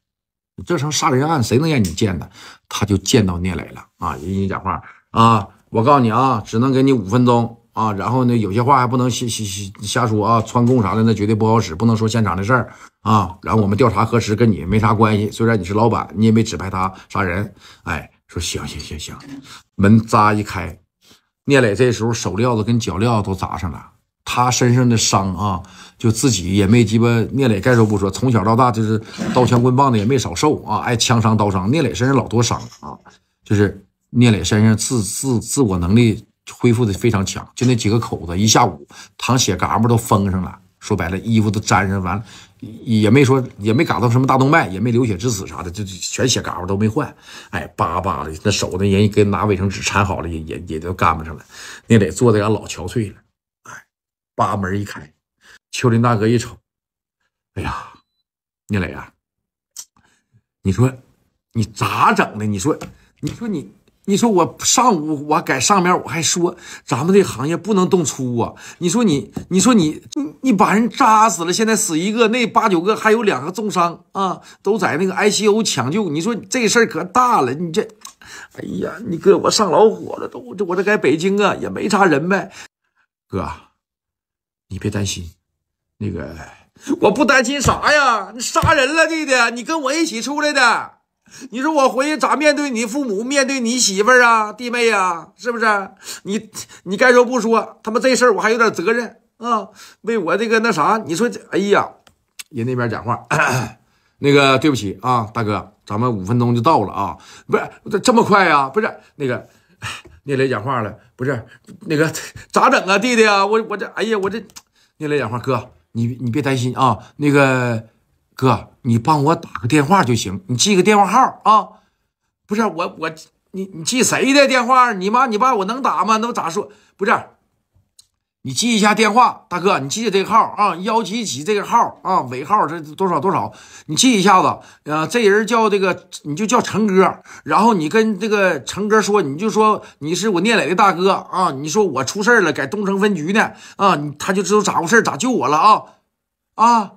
这成杀人案，谁能让你见他？他就见到聂磊了啊！人家讲话啊。我告诉你啊，只能给你五分钟啊，然后呢，有些话还不能瞎瞎瞎说啊，串供啥的那绝对不好使，不能说现场的事儿啊。然后我们调查核实，跟你没啥关系。虽然你是老板，你也没指派他杀人。哎，说行行行行，门扎一开，聂磊这时候手镣子跟脚镣都扎上了，他身上的伤啊，就自己也没鸡巴。聂磊该说不说，从小到大就是刀枪棍棒的也没少受啊，挨枪伤刀伤。聂磊身上老多伤啊，就是。聂磊身上自自自我能力恢复的非常强，就那几个口子，一下午淌血嘎巴都封上了。说白了，衣服都粘上，完了也没说也没嘎到什么大动脉，也没流血致死啥的，就全血嘎巴都没换。哎，叭叭的那手的人给拿卫生纸缠好了，也也也都干巴上了。聂磊坐在那老憔悴了。哎，把门一开，秋林大哥一瞅，哎呀，聂磊啊，你说你咋整的？你说，你说你。你说我上午我改上面，我还说咱们这行业不能动粗啊！你说你，你说你，你你把人扎死了，现在死一个，那八九个还有两个重伤啊，都在那个 ICU 抢救。你说这事儿可大了，你这，哎呀，你哥我上老火了都，这我这在北京啊，也没啥人呗。哥，你别担心，那个我不担心啥呀？你杀人了，弟弟，你跟我一起出来的。[LAUGHS] 你说我回去咋面对你父母？面对你媳妇儿啊，弟妹啊，是不是？你你该说不说，他妈这事儿我还有点责任啊！为我这个那啥，你说这哎呀，人那边讲话，[CLEARS THROAT] 那个对不起啊，大哥，咱们五分钟就到了啊，不是这么快呀？不是那个聂磊讲话了，不是那个咋整啊，弟弟啊，我我这哎呀，我这聂磊讲话，哥你你别担心啊，那个。哥，你帮我打个电话就行，你记个电话号啊？不是我我你你记谁的电话？你妈你爸我能打吗？那我咋说？不是，你记一下电话，大哥，你记记这个号啊，幺七七这个号啊，尾号是多少多少？你记一下子。呃，这人叫这个，你就叫成哥。然后你跟这个成哥说，你就说你是我聂磊的大哥啊。你说我出事儿了，在东城分局呢啊，他就知道咋回事儿，咋救我了啊啊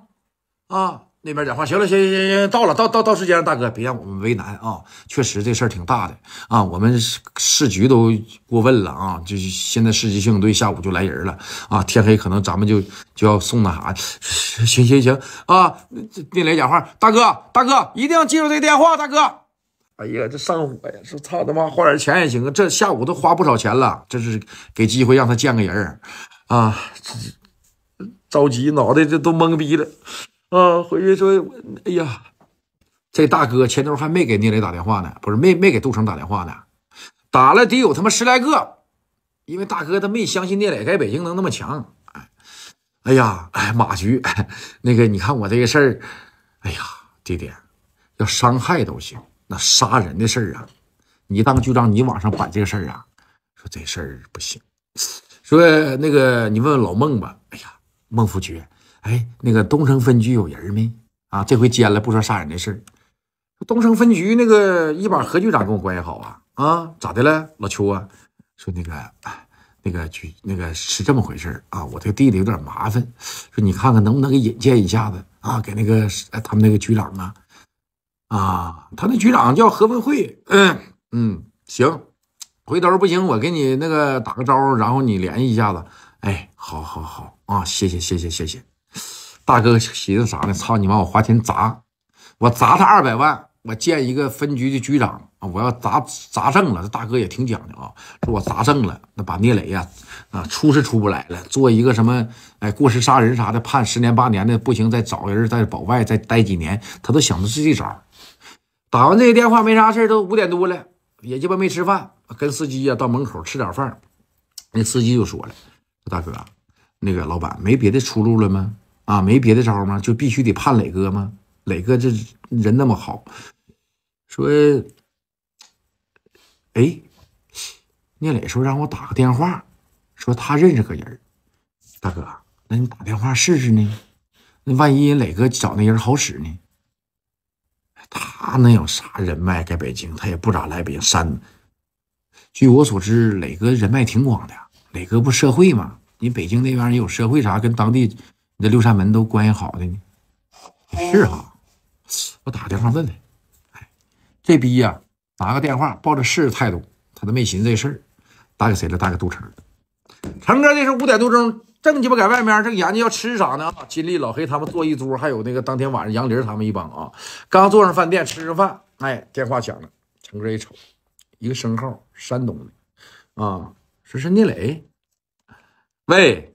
啊！那边讲话，行了，行行行行，到了，到到到时间了，大哥，别让我们为难啊！确实这事儿挺大的啊，我们市局都过问了啊，就是现在市局刑警队下午就来人了啊，天黑可能咱们就就要送那啥，行行行啊！那来讲话，大哥大哥，一定要记住这电话，大哥！哎呀，这上火呀！说操他妈花点钱也行啊，这下午都花不少钱了，这是给机会让他见个人啊！着急，脑袋这都懵逼了。啊，回去说，哎呀，这大哥前头还没给聂磊打电话呢，不是没没给杜成打电话呢，打了得有他妈十来个，因为大哥他没相信聂磊在北京能那么强。哎，哎呀，哎，马局，那个你看我这个事儿，哎呀，弟弟，要伤害都行，那杀人的事儿啊，你当局长，你往上摆这个事儿啊，说这事儿不行，说那个你问问老孟吧，哎呀，孟副局长。哎，那个东城分局有人没？啊，这回奸了不说杀人的事儿，东城分局那个一把何局长跟我关系好啊。啊，咋的了，老邱啊？说那个那个局那个是这么回事儿啊，我这个弟弟有点麻烦，说你看看能不能给引荐一下子啊，给那个他们那个局长啊，啊，他那局长叫何文慧。嗯嗯，行，回头不行我给你那个打个招呼，然后你联系一下子。哎，好好好啊，谢谢谢谢谢谢。大哥寻思啥呢？操你妈！我花钱砸，我砸他二百万，我建一个分局的局长啊！我要砸砸正了，这大哥也挺讲究啊！说我砸正了，那把聂磊呀啊出是出不来了，做一个什么哎过失杀人啥的，判十年八年的，不行再找人，在保外再待几年，他都想的是这招。打完这个电话没啥事儿，都五点多了，也鸡巴没吃饭，跟司机呀到门口吃点饭。那司机就说了：“大哥，那个老板没别的出路了吗？”啊，没别的招吗？就必须得盼磊哥吗？磊哥这人那么好，说，哎，聂磊说让我打个电话，说他认识个人，大哥，那你打电话试试呢？那万一磊哥找那人好使呢？他能有啥人脉？在北京，他也不咋来北京。山，据我所知，磊哥人脉挺广的。磊哥不社会吗？你北京那边也有社会啥，跟当地。这六扇门都关系好的呢，是哈。我打个电话问问。哎，这逼呀，拿个电话抱着试试态度，他都没寻思这事儿。打给谁了？打给杜成。成哥，这是五点多钟，正鸡巴在外面正研究要吃啥呢金立、老黑他们坐一桌，还有那个当天晚上杨林他们一帮啊，刚坐上饭店吃着饭，哎，电话响了。成哥一瞅，一个声号，山东的啊，说是聂磊。喂，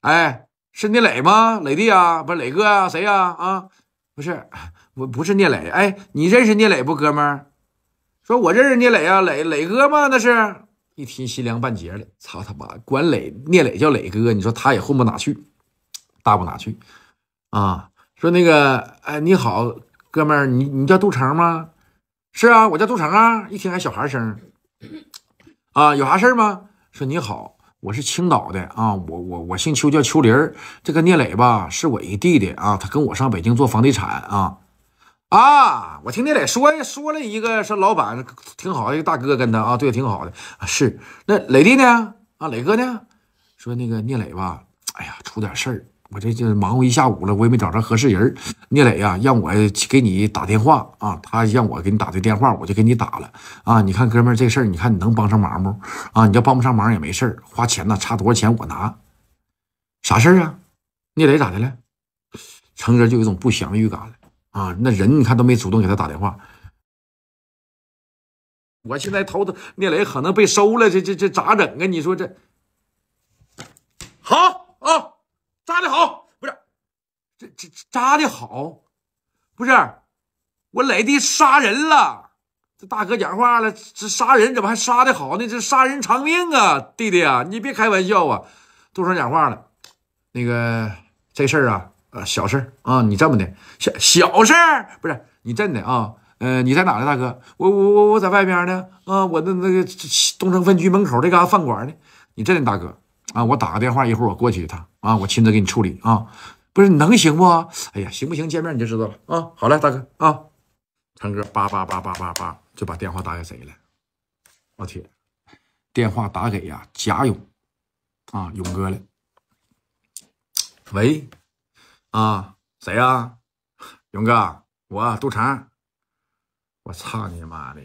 哎。是聂磊吗？磊弟啊，不是磊哥啊，谁呀？啊，不是，我不是聂磊。哎，你认识聂磊不，哥们儿？说我认识聂磊啊，磊磊哥吗？那是一听心凉半截了。操他妈，管磊聂磊叫磊哥，你说他也混不哪去，大不哪去啊？说那个，哎，你好，哥们儿，你你叫杜成吗？是啊，我叫杜成啊。一听还小孩声，啊，有啥事儿吗？说你好。我是青岛的啊，我我我姓邱叫邱林儿，这个聂磊吧是我一弟弟啊，他跟我上北京做房地产啊，啊，我听聂磊说说了一个是老板，挺好的一个大哥跟他啊，对，挺好的啊，是那磊弟呢啊，磊哥呢，说那个聂磊吧，哎呀出点事儿。我这就忙活一下午了，我也没找着合适人聂磊呀，让我给你打电话啊，他让我给你打的电话，我就给你打了啊。你看，哥们儿，这事儿你看你能帮上忙不？啊，你要帮不上忙也没事儿，花钱呢，差多少钱我拿。啥事儿啊？聂磊咋的了？成哥就有一种不祥预感了啊。那人你看都没主动给他打电话。我现在头疼，聂磊可能被收了，这这这咋整啊？你说这好啊？扎的好，不是这这扎的好，不是我磊弟杀人了。这大哥讲话了，这杀人怎么还杀的好呢？这杀人偿命啊，弟弟啊，你别开玩笑啊！杜成讲话了，那个这事儿啊，呃，小事儿啊，你这么的小小事儿，不是你真的啊？呃，你在哪呢，大哥？我我我我在外边呢，啊，我那那个东城分局门口这嘎饭馆呢，你这的大哥？啊！我打个电话，一会儿我过去一趟啊！我亲自给你处理啊！不是你能行不？哎呀，行不行？见面你就知道了啊！好嘞，大哥啊！成哥叭叭叭叭叭叭，就把电话打给谁了？老铁，电话打给呀贾勇啊，勇哥了。喂，啊，谁啊？勇哥，我杜成。我操你妈的！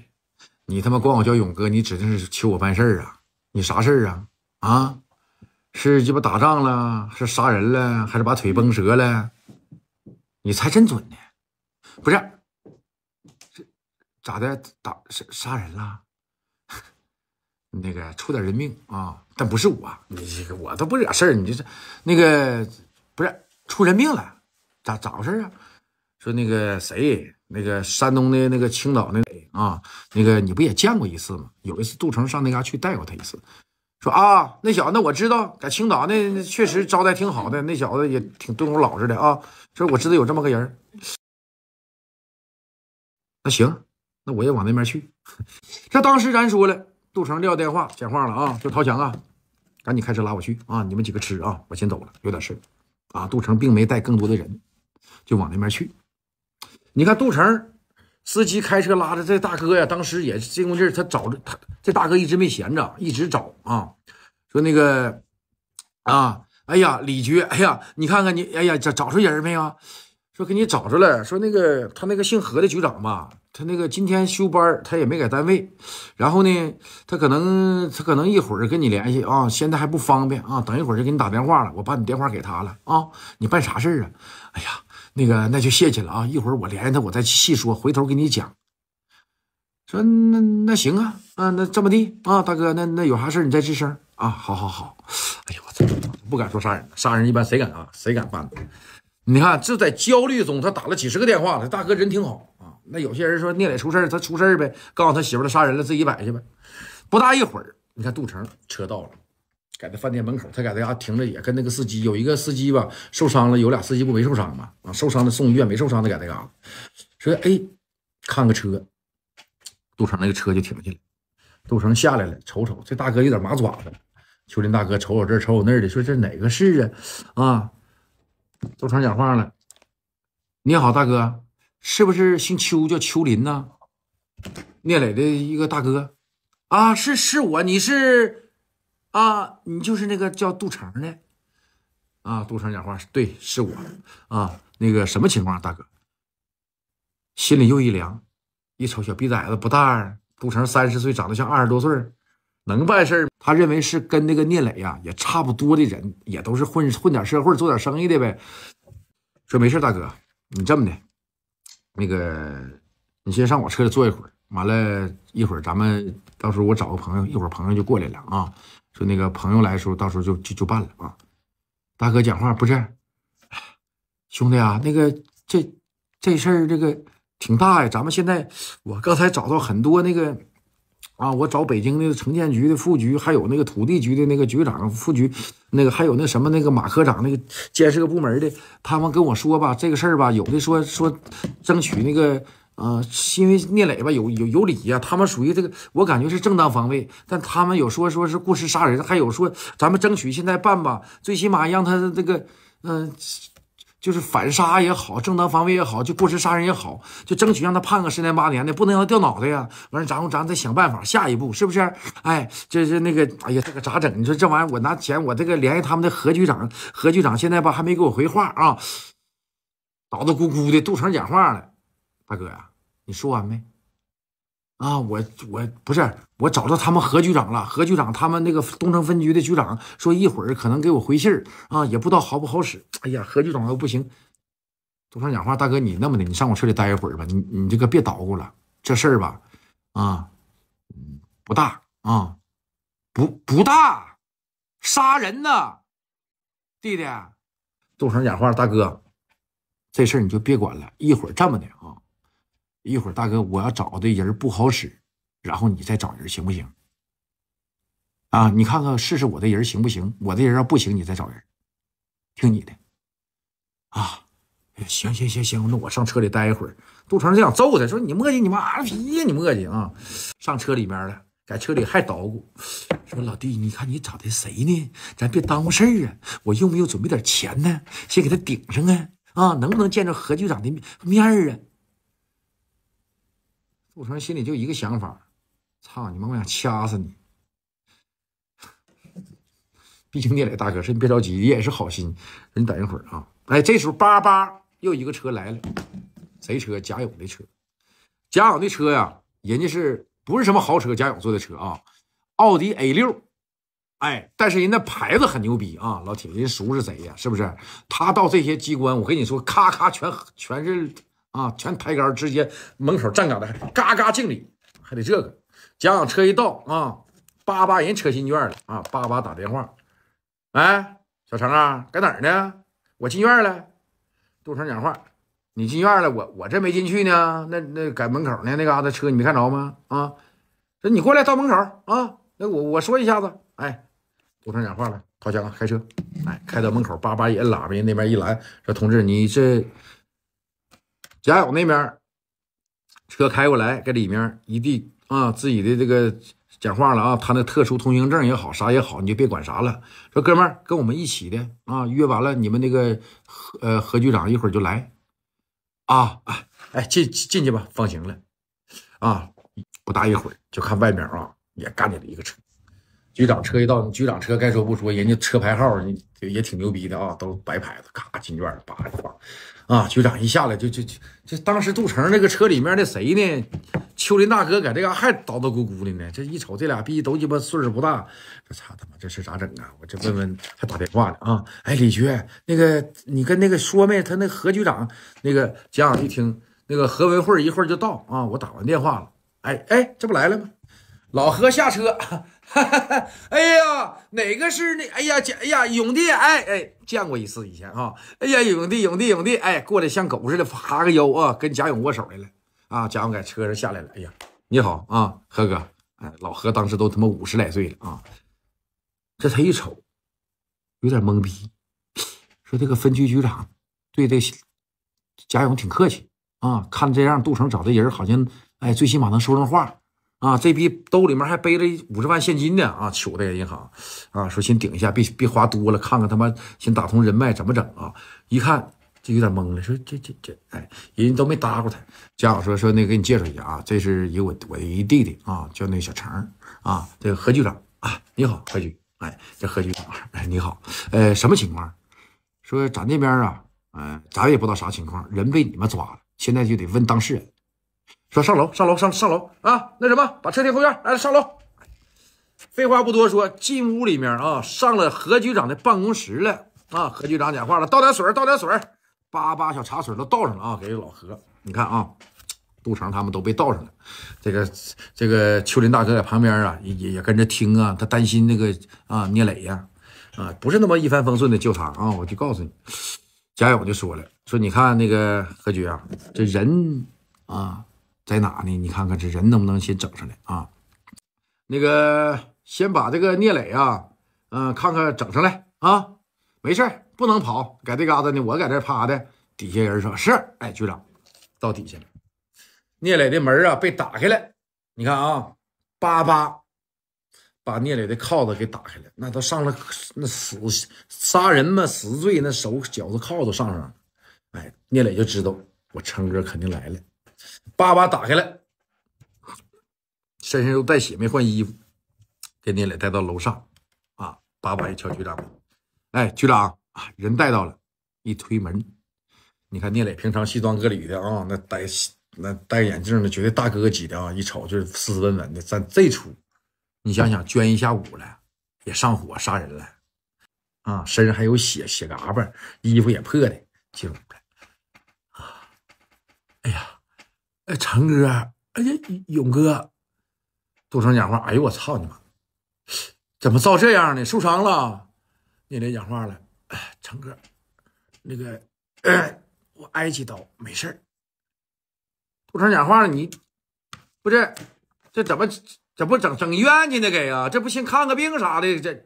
你他妈管我叫勇哥，你指定是求我办事儿啊！你啥事儿啊？啊？是鸡巴打仗了，是杀人了，还是把腿崩折了？你猜真准呢？不是，这咋的打杀杀人了？[LAUGHS] 那个出点人命啊，但不是我，你我都不惹事儿。你这那个不是出人命了？咋咋回事啊？说那个谁，那个山东的那个青岛那啊，那个你不也见过一次吗？有一次杜成上那嘎去带过他一次。说啊，那小子，那我知道，在青岛那确实招待挺好的，那小子也挺对我老实的啊。说我知道有这么个人。那行，那我也往那边去。这当时咱说了，杜成撂电话讲话了啊，就陶强啊，赶紧开车拉我去啊，你们几个吃啊，我先走了，有点事啊。杜成并没带更多的人，就往那边去。你看杜成。司机开车拉着这大哥呀，当时也这功夫劲儿，他找着他这大哥一直没闲着，一直找啊。说那个啊，哎呀，李局，哎呀，你看看你，哎呀，找找着人没有？说给你找着了。说那个他那个姓何的局长吧，他那个今天休班，他也没在单位。然后呢，他可能他可能一会儿跟你联系啊，现在还不方便啊，等一会儿就给你打电话了，我把你电话给他了啊。你办啥事儿啊？哎呀。那个那就谢谢了啊！一会儿我联系他，我再细说。回头给你讲，说那那行啊，啊那这么地啊，大哥，那那有啥事你再吱声啊。好好好，哎呦我操，不敢说杀人杀人一般谁敢啊？谁敢办？你看这在焦虑中，他打了几十个电话了。大哥人挺好啊，那有些人说聂磊出事他出事呗，告诉他媳妇儿他杀人了，自己摆去呗。不大一会儿，你看杜成车到了。在那饭店门口，他搁那嘎停着，也跟那个司机有一个司机吧受伤了，有俩司机不没受伤吗？啊，受伤的送医院，没受伤的搁那嘎子说：“哎，看个车，杜成那个车就停下了。杜成下来了，瞅瞅这大哥有点麻爪子。秋林大哥瞅瞅这瞅瞅那儿的，说这哪个是啊？啊，杜成讲话了，你好，大哥，是不是姓邱叫秋林呢？聂磊的一个大哥啊，是是我，你是。”啊，你就是那个叫杜成的，啊，杜成讲话对，是我，啊，那个什么情况，大哥，心里又一凉，一瞅小逼崽子不大，杜成三十岁，长得像二十多岁，能办事儿。他认为是跟那个聂磊呀也差不多的人，也都是混混点社会、做点生意的呗。说没事，大哥，你这么的，那个你先上我车里坐一会儿，完了，一会儿咱们到时候我找个朋友，一会儿朋友就过来了啊。说那个朋友来的时候，到时候就就就办了啊！大哥讲话不是，兄弟啊，那个这这事儿这个挺大呀。咱们现在我刚才找到很多那个啊，我找北京那个城建局的副局，还有那个土地局的那个局长、副局，那个还有那什么那个马科长那个建设部门的，他们跟我说吧，这个事儿吧，有的说说争取那个。啊，因为聂磊吧，有有有理呀，他们属于这个，我感觉是正当防卫，但他们有说说是过失杀人，还有说咱们争取现在办吧，最起码让他这个，嗯，就是反杀也好，正当防卫也好，就过失杀人也好，就争取让他判个十年八年的，不能让他掉脑袋呀。完了，然后咱再想办法，下一步是不是？哎，这是那个，哎呀，这个咋整？你说这玩意儿，我拿钱，我这个联系他们的何局长，何局长现在吧还没给我回话啊，捣捣咕咕的，杜成讲话了，大哥呀。你说完没？啊，我我不是我找到他们何局长了。何局长，他们那个东城分局的局长说一会儿可能给我回信儿啊，也不知道好不好使。哎呀，何局长又不行。东城讲话，大哥你那么的，你上我车里待一会儿吧。你你这个别捣鼓了，这事儿吧，啊，不大啊，不不大，杀人呢，弟弟。东城讲话，大哥，这事儿你就别管了，一会儿这么的啊。一会儿，大哥，我要找的人不好使，然后你再找人行不行？啊，你看看试试我的人行不行？我的人要不行，你再找人，听你的，啊，行行行行，那我上车里待一会儿。杜成是想揍他，说你磨叽，你妈了逼呀，你磨叽啊！上车里面了，在车里还捣鼓，说老弟，你看你找的谁呢？咱别耽误事儿啊！我又没有准备点钱呢，先给他顶上啊！啊，能不能见着何局长的面儿啊？我城心里就一个想法，操你妈，我想掐死你！毕竟聂磊大哥，是你别着急，也是好心，你等一会儿啊。哎，这时候叭叭，又一个车来了，贼车，贾勇的车。贾勇的车呀，人家是不是什么豪车？贾勇坐的车啊，奥迪 A 六。哎，但是人家牌子很牛逼啊，老铁，人熟是谁呀，是不是？他到这些机关，我跟你说，咔咔，全全是。啊，全抬杆，直接门口站岗的，嘎嘎敬礼，还得这个。讲讲车一到啊，叭叭人车进院了啊，叭叭打电话，哎，小程啊，搁哪儿呢？我进院了。杜成讲话，你进院了，我我这没进去呢，那那搁门口呢，那嘎达车你没看着吗？啊，说你过来到门口啊，那我我说一下子，哎，杜成讲话了，掏家开车，哎，开到门口，叭叭摁喇叭，人那边一拦，说同志，你这。贾友那边车开过来，给里面一地啊，自己的这个讲话了啊，他那特殊通行证也好，啥也好，你就别管啥了。说哥们儿，跟我们一起的啊，约完了，你们那个何何局长一会儿就来啊啊，哎，进进去吧，放行了啊。不大一会儿，就看外面啊，也干进了一个车，局长车一到，局长车该说不说，人家车牌号也挺牛逼的啊，都是白牌子，咔进院了，叭一放。啊！局长一下来就就就就当时杜成那个车里面那谁呢？秋林大哥搁这嘎还叨叨咕咕的呢。这一瞅，这俩逼都鸡巴岁数不大。这操他妈，这事咋整啊？我这问问，还打电话呢啊！哎，李局，那个你跟那个说没？他那何局长那个讲一听，那个何文慧一会儿就到啊。我打完电话了，哎哎，这不来了吗？老何下车。哈哈，哎呀，哪个是那？哎呀，姐，哎呀，永弟，哎哎，见过一次以前啊。哎呀，永弟，永弟，永弟，哎，过来像狗似的，哈个腰啊，跟贾勇握手来了啊。贾勇在车上下来了，哎呀，你好啊，何哥，哎，老何当时都他妈五十来岁了啊。这他一瞅，有点懵逼，说这个分局局长对这贾勇挺客气啊。看这样，杜成找这人好像，哎，最起码能说上话。啊，这批兜里面还背着五十万现金呢啊，取的个银行，啊，说先顶一下，别别花多了，看看他妈先打通人脉怎么整啊？一看就有点懵了，说这这这，哎，人家都没搭过他。家老说说那给你介绍一下啊，这是一我我我一弟弟啊，叫那小程啊，这个何局长啊，你好何局，哎，这何局长，哎，你好，呃，什么情况？说咱这边啊，嗯，咱也不知道啥情况，人被你们抓了，现在就得问当事人。说上楼，上楼，上上楼啊！那什么，把车停后院。来，上楼。废话不多说，进屋里面啊，上了何局长的办公室了啊。何局长讲话了，倒点水，倒点水，叭叭，小茶水都倒上了啊。给老何，你看啊，杜成他们都被倒上了。这个这个，秋林大哥在旁边啊，也也跟着听啊。他担心那个啊，聂磊呀，啊，不是那么一帆风顺的救场啊。我就告诉你，贾勇就说了，说你看那个何局啊，这人啊。在哪呢？你看看这人能不能先整上来啊？那个先把这个聂磊啊，嗯，看看整上来啊。没事不能跑。在这嘎达呢，我在这趴的。底下人说是，哎，局长到底下了。聂磊的门啊被打开了，你看啊，叭叭，把聂磊的铐子给打开了。那都上了，那死杀人嘛死罪，那手脚子铐都上上了。哎，聂磊就知道我成哥肯定来了。叭叭打开了，身上又带血，没换衣服，给聂磊带到楼上。啊，叭叭一敲局长，门，哎，局长啊，人带到了。一推门，你看聂磊平常西装革履的啊，那戴那戴眼镜的绝对大哥哥级的啊，一瞅就是斯斯文文的。咱这出，你想想，捐一下午了，也上火杀人了，啊，身上还有血血嘎巴，衣服也破的，进屋了。啊，哎呀！哎，成哥，哎呀，勇哥，杜成讲话。哎呦，我操你妈！怎么造这样呢？受伤了？聂雷讲话了。成哥，那个我挨几刀没事儿。杜成讲话了，你不是这怎么怎么整整医院去呢？给啊，这不行，看个病啥的。这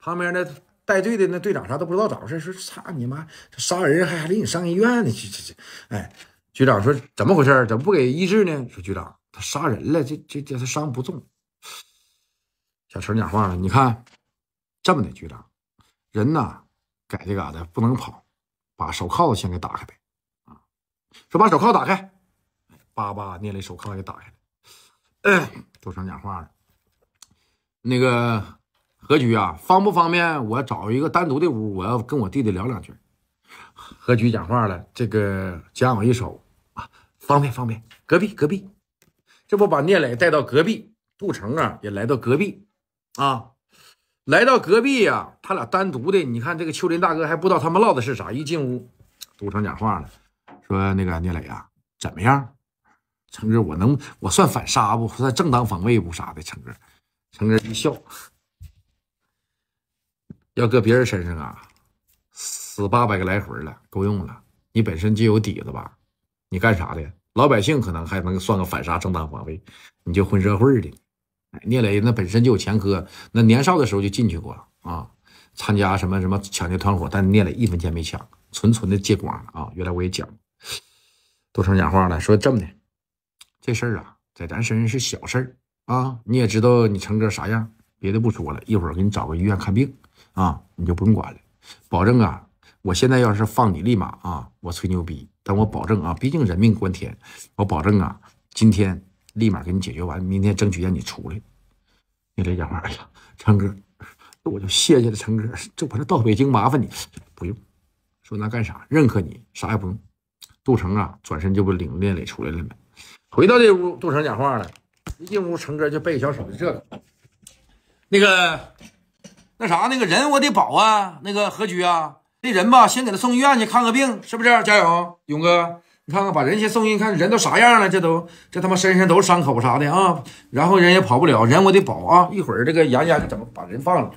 旁边那带队的那队长啥都不知道咋回事？说操你妈，这杀人还还领你上医院呢？这这这，哎。局长说：“怎么回事？怎么不给医治呢？”说：“局长，他杀人了，这这这他伤不重。”小陈讲话了：“你看，这么的，局长，人呢？改这嘎达不能跑，把手铐子先给打开呗。”啊，说把手铐打开，叭叭捏一手铐给打开了。都成讲话了，那个何局啊，方不方便？我找一个单独的屋，我要跟我弟弟聊两句。何局讲话了，这个讲我一手啊，方便方便，隔壁隔壁，这不把聂磊带到隔壁，杜成啊也来到隔壁，啊，来到隔壁呀，他俩单独的，你看这个秋林大哥还不知道他们唠的是啥，一进屋，杜成讲话了，说那个聂磊啊，怎么样，成哥，我能我算反杀不？算正当防卫不啥的，成哥，成哥一笑，要搁别人身上啊。死八百个来回了，够用了。你本身就有底子吧？你干啥的？老百姓可能还能算个反杀正当防卫，你就混社会的。聂磊那本身就有前科，那年少的时候就进去过啊，参加什么什么抢劫团伙，但聂磊一分钱没抢，纯纯的借光了啊。原来我也讲，都成假话了。说这么的，这事儿啊，在咱身上是小事儿啊。你也知道你成哥啥样，别的不说了，一会儿给你找个医院看病啊，你就不用管了，保证啊。我现在要是放你立马啊，我吹牛逼，但我保证啊，毕竟人命关天，我保证啊，今天立马给你解决完，明天争取让你出来。你这讲话，哎呀，成哥，那我就谢谢了，成哥，这我这到北京麻烦你不用，说那干啥？认可你，啥也不用。杜成啊，转身就不领聂磊出来了没？回到这屋，杜成讲话了，一进屋，成哥就背小手就这个，那个，那啥，那个人我得保啊，那个何局啊。这人吧，先给他送医院去看个病，是不是？加油，勇哥，你看看，把人先送医看人都啥样了？这都这他妈身上都是伤口啥的啊！然后人也跑不了，人我得保啊！一会儿这个杨洋怎么把人放了？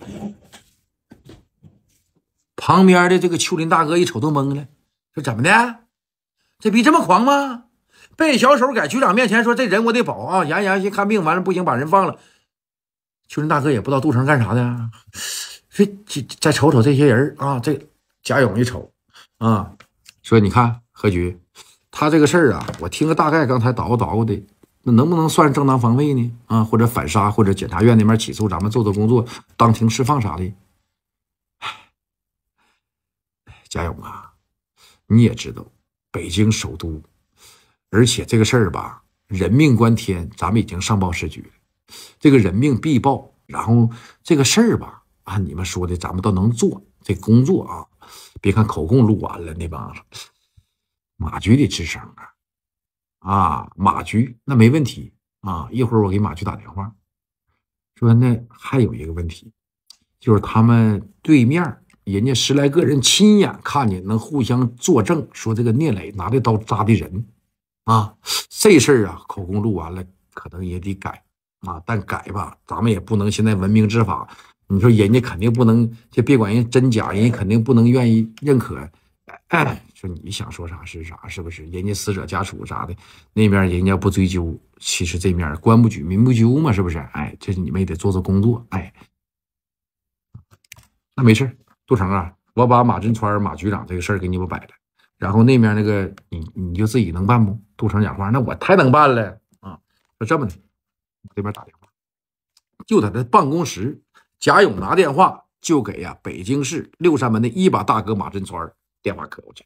旁边的这个秋林大哥一瞅都懵了，说怎么的？这逼这么狂吗？背小手在局长面前说：“这人我得保啊！”杨洋去看病，完了不行，把人放了。秋林大哥也不知道杜成干啥的，这这再瞅瞅这些人啊，这。贾勇一瞅啊，说：“你看何局，他这个事儿啊，我听个大概，刚才捣鼓捣鼓的，那能不能算正当防卫呢？啊，或者反杀，或者检察院那边起诉，咱们做做工作，当庭释放啥的？”贾勇啊，你也知道，北京首都，而且这个事儿吧，人命关天，咱们已经上报市局这个人命必报。然后这个事儿吧，按你们说的，咱们都能做这工作啊。别看口供录完了，那帮马局得吱声啊！啊，马局那没问题啊！一会儿我给马局打电话，说那还有一个问题，就是他们对面人家十来个人亲眼看见，能互相作证说这个聂磊拿着刀扎的人啊，这事儿啊，口供录完了可能也得改啊，但改吧，咱们也不能现在文明执法。你说人家肯定不能，就别管人真假，人家肯定不能愿意认可。哎，说你想说啥是啥，是不是？人家死者家属啥的那面人家不追究，其实这面官不举民不究嘛，是不是？哎，这你们也得做做工作。哎，那没事儿，杜成啊，我把马振川马局长这个事儿给你们摆了，然后那面那个你你就自己能办不？杜成讲话，那我太能办了啊！那这么的，这边打电话，就在他办公室。贾勇拿电话就给呀，北京市六扇门的一把大哥马振川电话磕过去。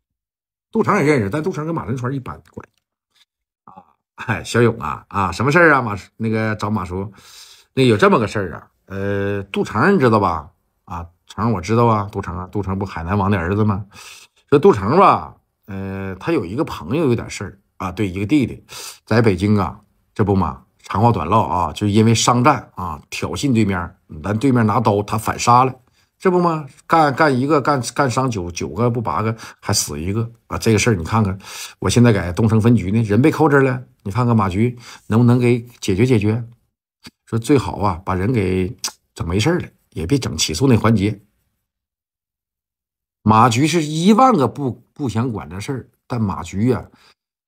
杜成也认识，但杜成跟马振川一般关系。啊，嗨，小勇啊，啊，什么事儿啊？马那个找马叔，那有这么个事儿啊？呃，杜成你知道吧？啊，成，我知道啊，杜成啊，杜成不海南王的儿子吗？说杜成吧，呃，他有一个朋友有点事儿啊，对，一个弟弟在北京啊，这不嘛。长话短唠啊，就因为商战啊，挑衅对面，咱对面拿刀，他反杀了，这不吗？干干一个，干干伤九九个，不八个，还死一个啊！这个事儿你看看，我现在在东城分局呢，人被扣这儿了，你看看马局能不能给解决解决？说最好啊，把人给整没事儿了，也别整起诉那环节。马局是一万个不不想管这事儿，但马局啊，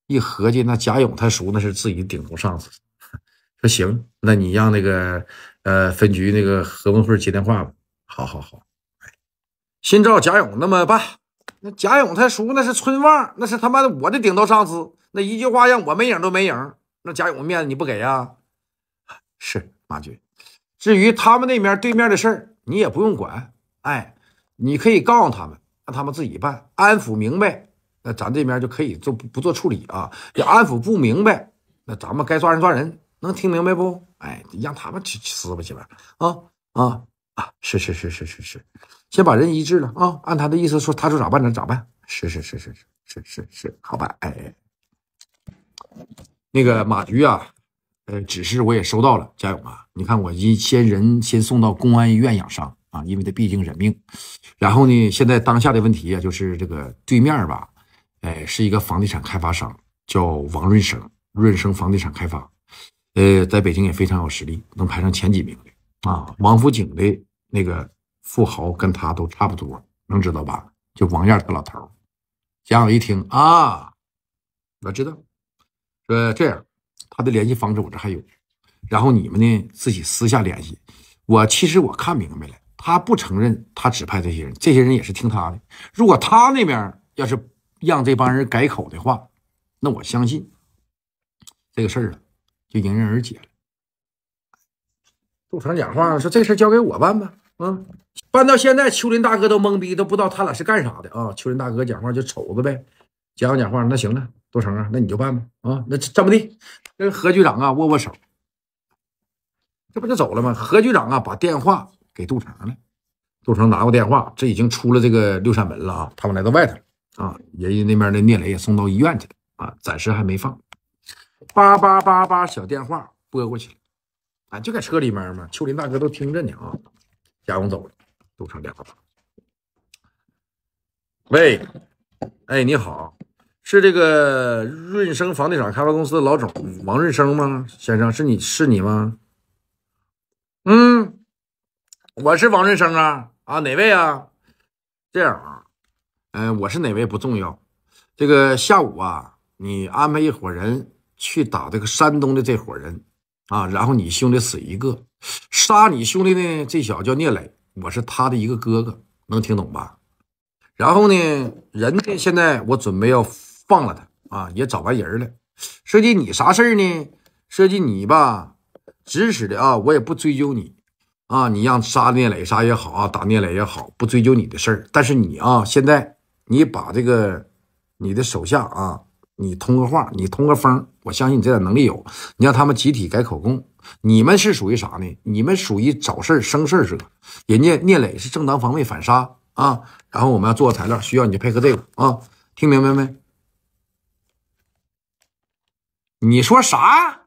一合计那贾勇他叔那是自己顶头上司。说行，那你让那个呃分局那个何文慧接电话吧。好，好，好。新赵贾勇，那么办？那贾勇他叔那是村旺，那是他妈的我的顶头上司。那一句话让我没影都没影，那贾勇面子你不给呀？是马军。至于他们那面对面的事儿，你也不用管。哎，你可以告诉他们，让他们自己办，安抚明白，那咱这边就可以做不做处理啊？要安抚不明白，那咱们该抓人抓人。能听明白不？哎，让他们去撕吧，去吧！啊啊啊！是是是是是是，先把人医治了啊！按他的意思说，他说咋办呢？咋办？是是是是是是是是，好吧！哎，那个马局啊，呃，指示我也收到了，家勇啊，你看我一先人先送到公安医院养伤啊，因为他毕竟人命。然后呢，现在当下的问题啊，就是这个对面吧，哎，是一个房地产开发商，叫王润生，润生房地产开发。呃，在北京也非常有实力，能排上前几名的啊！王府井的那个富豪跟他都差不多，能知道吧？就王艳他老头儿。姜伟一听啊，我知道，说这样，他的联系方式我这还有，然后你们呢自己私下联系。我其实我看明白了，他不承认他指派这些人，这些人也是听他的。如果他那边要是让这帮人改口的话，那我相信这个事儿了。就迎刃而解了。杜成讲话说这事交给我办吧。啊，办到现在，秋林大哥都懵逼，都不知道他俩是干啥的啊。秋林大哥讲话就瞅着呗。讲讲话，那行了，杜成啊，那你就办吧。啊，那这么的，跟何局长啊握握手，这不就走了吗？何局长啊，把电话给杜成了。杜成拿过电话，这已经出了这个六扇门了啊。他们来到外头啊，人家那边的聂磊也送到医院去了啊，暂时还没放。叭叭叭叭小电话拨过去了，俺就在车里面嘛。秋林大哥都听着呢啊！贾勇走了，都上电话。喂，哎，你好，是这个润生房地产开发公司的老总王润生吗？先生，是你是你吗？嗯，我是王润生啊啊，哪位啊？这样，啊，呃，我是哪位不重要，这个下午啊，你安排一伙人。去打这个山东的这伙人，啊，然后你兄弟死一个，杀你兄弟呢这小子叫聂磊，我是他的一个哥哥，能听懂吧？然后呢，人呢，现在我准备要放了他啊，也找完人了。涉及你啥事儿呢？涉及你吧，指使的啊，我也不追究你啊，你让杀聂磊啥也好啊，打聂磊也好，不追究你的事儿。但是你啊，现在你把这个你的手下啊。你通个话，你通个风，我相信你这点能力有。你让他们集体改口供，你们是属于啥呢？你们属于找事儿生事儿者。人家聂磊是正当防卫反杀啊。然后我们要做材料，需要你配合这个啊。听明白没？你说啥？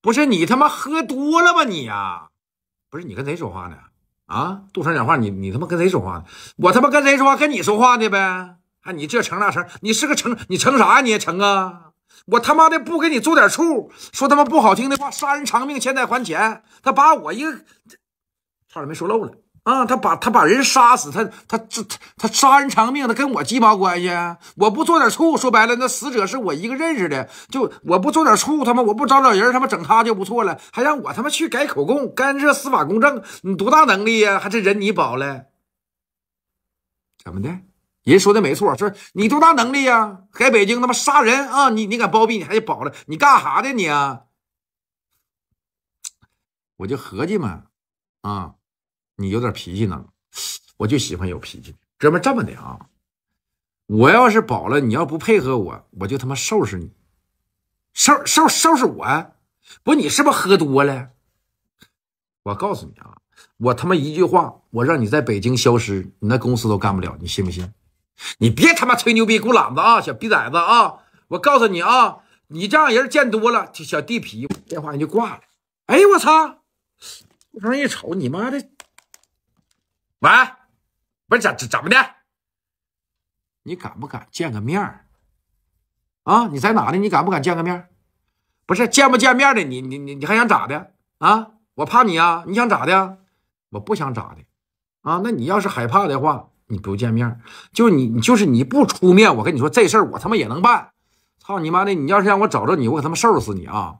不是你他妈喝多了吧你呀？不是你跟谁说话呢？啊，杜成讲话，你你他妈跟谁说话呢？我他妈跟谁说话？跟你说话呢呗。还你这成那成，你是个成，你成啥？你也成啊！我他妈的不给你做点醋，说他妈不好听的话，杀人偿命，欠债还钱。他把我一个差点没说漏了啊！他把他把人杀死，他他这他杀人偿命，他跟我鸡毛关系？我不做点醋，说白了，那死者是我一个认识的，就我不做点醋，他妈我不找找人，他妈整他就不错了，还让我他妈去改口供，干涉司法公正，你多大能力呀？还这人你保了？怎么的？人说的没错，说你多大能力呀？在北京他妈杀人啊！你你敢包庇，你还得保了？你干啥的你啊？我就合计嘛，啊，你有点脾气呢，我就喜欢有脾气。哥们，这么的啊，我要是保了，你要不配合我，我就他妈收拾你，收收收拾我？不，你是不是喝多了？我告诉你啊，我他妈一句话，我让你在北京消失，你那公司都干不了，你信不信？你别他妈吹牛逼鼓懒子啊，小逼崽子啊！我告诉你啊，你这样人见多了，小地痞电话你就挂了。哎，我操！吴成一瞅，你妈的！喂，不是怎怎怎么的？你敢不敢见个面啊，你在哪呢？你敢不敢见个面？不是见不见面的，你你你你还想咋的？啊，我怕你啊！你想咋的？我不想咋的。啊，那你要是害怕的话。你不见面，就是你，你就是你不出面，我跟你说这事儿我他妈也能办。操你妈的！你要是让我找着你，我可他妈收拾死你啊！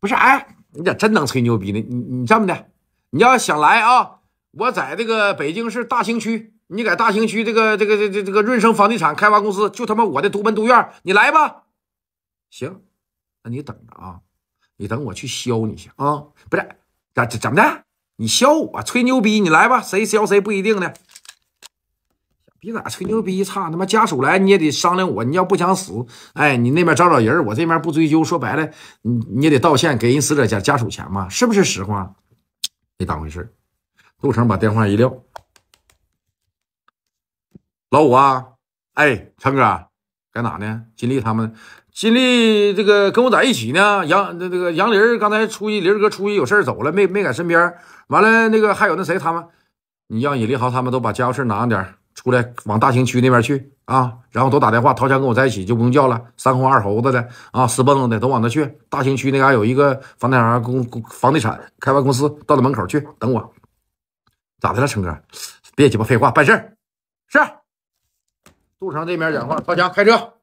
不是，哎，你咋真能吹牛逼呢？你你这么的，你要想来啊，我在这个北京市大兴区，你在大兴区这个这个这这这个润生房地产开发公司，就他妈我的独门独院，你来吧。行，那你等着啊，你等我去削你去啊！不是，咋怎么的？你削我吹牛逼？你来吧，谁削谁不一定呢。你咋吹牛逼差，他妈家属来你也得商量我，你要不想死，哎，你那边找找人，我这边不追究。说白了，你你也得道歉，给人死者家家属钱嘛，是不是实话？没当回事。陆成把电话一撂：“老五啊，哎，成哥在哪呢？金立他们，金立这个跟我在一起呢。杨那这个杨林刚才出去，林哥出去有事走了，没没在身边。完了，那个还有那谁他们，你让尹立豪他们都把家务事拿上点出来往大兴区那边去啊，然后都打电话，陶强跟我在一起，就不用叫了。三红二猴子的啊，四蹦子的都往那去。大兴区那嘎有一个房地产公公房地产开发公司，到了门口去等我。咋的了，成哥？别鸡巴废话，办事儿。是。杜成这边讲话，陶强开车。